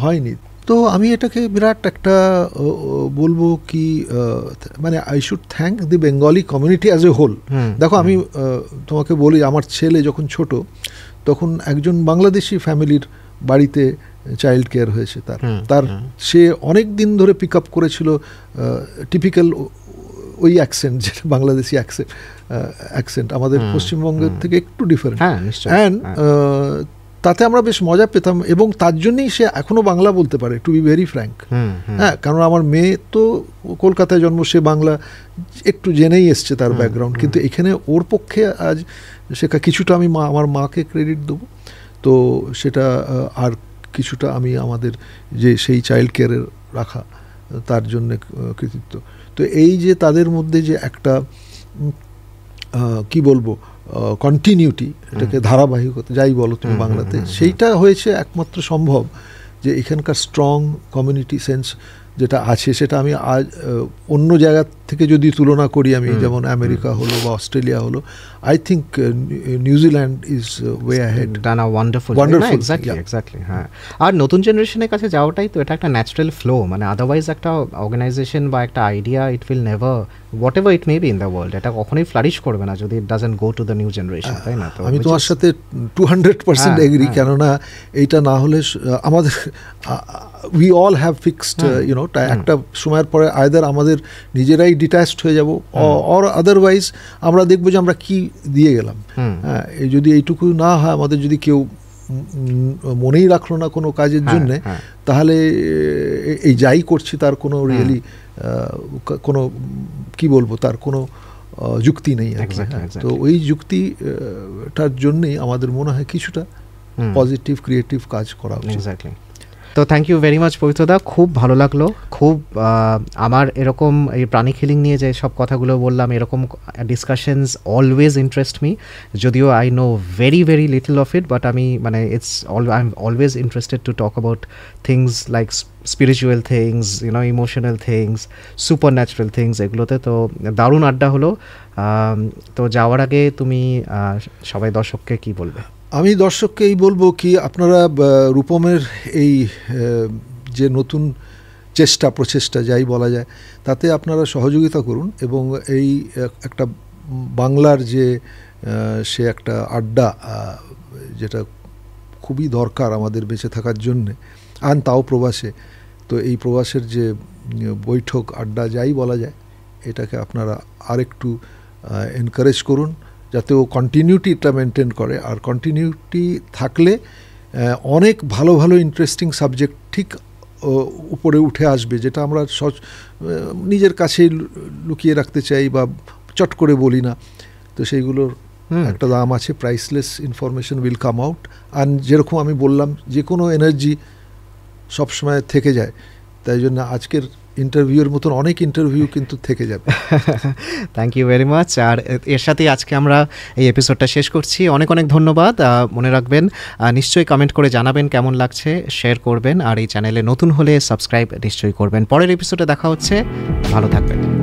হয়নি তো আমি এটাকে বিরাট একটা বলবো কি মানে I should thank the Bengali community as a whole দেখো আমি তোমাকে বলি আমার ছেলে যখন ছোট তখন একজন বাংলাদেশি ফ্যামিলির বাড়িতে চাইল্ড কেয়ার হয়েছে তার হ্যাঁ, তার হ্যাঁ। সে অনেক দিন ধরে পিক আপ করেছিল টিপিক্যাল ওই অ্যাকসেন্ট যেটা বাংলাদেশি অ্যাকসেন্ট অ্যাকসেন্ট আমাদের হ্যাঁ, পশ্চিমবঙ্গের থেকে একটু ডিফারেন্ট অ্যান্ড তাতে আমরা বেশ মজা পেতাম এবং তার জন্যই সে এখনও বাংলা বলতে পারে টু বি ভেরি ফ্র্যাঙ্ক হ্যাঁ কারণ আমার মেয়ে তো কলকাতায় জন্ম সে বাংলা একটু জেনেই এসছে তার ব্যাকগ্রাউন্ড কিন্তু এখানে ওর পক্ষে আজ সেটা কিছুটা আমি মা আমার মাকে ক্রেডিট দেবো তো সেটা আর কিছুটা আমি আমাদের যে সেই চাইল্ড কেয়ারের রাখা তার জন্য কৃতিত্ব তো এই যে তাদের মধ্যে যে একটা কি বলবো কন্টিনিউটি এটাকে ধারাবাহিকতা যাই বলো তুমি বাংলাতে সেইটা হয়েছে একমাত্র সম্ভব যে এখানকার স্ট্রং কমিউনিটি সেন্স যেটা আছে সেটা আমি আজ অন্য জায়গা থেকে যদি তুলনা করি আমি যেমন আমেরিকা হলো বা অস্ট্রেলিয়া হলো I think uh, New Zealand is way head done a wonderful wonderful exactly exactly হ্যাঁ আর নতুন জেনারেশনের কাছে যাওয়াটাই তো এটা একটা ন্যাচারাল ফ্লো মানে আদারওয়াইজ একটা অর্গানাইজেশন বা একটা idea it will never whatever it may be in the world এটা কখনোই ফ্লারিশ করবে না যদি it doesn't go to the new generation তাই না তো আমি তোমার সাথে টু হান্ড্রেড পার্সেন্ট এগ্রি কেননা এইটা না হলে আমাদের we all have fixed you know একটা সময়ের পরে আয়দার আমাদের নিজেরাই ডিট্যাচড হয়ে যাব অর আদারওয়াইজ আমরা দেখবো যে আমরা কি দিয়ে গেলাম হ্যাঁ যদি এইটুকু না হয় আমাদের যদি কেউ মনেই রাখলো না কোনো কাজের হ্যাঁ, জন্য হ্যাঁ। তাহলে এই যাই করছি তার কোনো রিয়েলি কোনো কি বলবো তার কোনো যুক্তি নেই হ্যাঁ, তো ওই যুক্তিটার জন্যই আমাদের মনে হয় কিছুটা পজিটিভ ক্রিয়েটিভ কাজ করা উচিত তো থ্যাংক ইউ ভেরি মাচ পবিত্রদা খুব ভালো লাগলো খুব আমার এরকম এই প্রাণী খিলিং নিয়ে যে সব কথাগুলো বললাম এরকম ডিসকাশনস অলওয়েজ ইন্টারেস্ট মি যদিও I know very very little of it but আমি মানে it's all I am always interested to talk about things like spiritual things you know emotional things supernatural things এগুলোতে তো দারুণ আড্ডা হলো তো যাওয়ার আগে তুমি সবাই দর্শককে কি বলবে আমি দর্শককেই বলবো কি আপনারা রূপমের এই যে নতুন চেষ্টা প্রচেষ্টা যাই বলা যায় তাতে আপনারা সহযোগিতা করুন এবং এই একটা বাংলার যে সে একটা আড্ডা যেটা খুবই দরকার আমাদের বেঁচে থাকার জন্যে আন তাও প্রবাসে তো এই প্রবাসের যে বৈঠক আড্ডা যাই বলা যায় এটাকে আপনারা আরেকটু এনকারেজ করুন যাতে ও কন্টিনিউটিটা মেনটেন করে আর কন্টিনিউটি থাকলে অনেক ভালো ভালো ইন্টারেস্টিং সাবজেক্ট ঠিক উপরে উঠে আসবে যেটা আমরা সচ নিজের কাছেই লুকিয়ে রাখতে চাই বা চট করে বলি না তো সেইগুলোর একটা দাম আছে priceless information will come out আর যেরকম আমি বললাম যে কোনো এনার্জি সবসময় থেকে যায় তাই জন্য আজকের ইন্টারভিউয়ের মতন অনেক ইন্টারভিউ কিন্তু থেকে যাবে থ্যাংক ইউ ভেরি মাচ আর এর সাথে আজকে আমরা এই এপিসোডটা শেষ করছি অনেক অনেক ধন্যবাদ মনে রাখবেন নিশ্চয়ই কমেন্ট করে জানাবেন কেমন লাগছে শেয়ার করবেন আর এই চ্যানেলে নতুন হলে সাবস্ক্রাইব নিশ্চয়ই করবেন পরের এপিসোডে দেখা হচ্ছে ভালো থাকবেন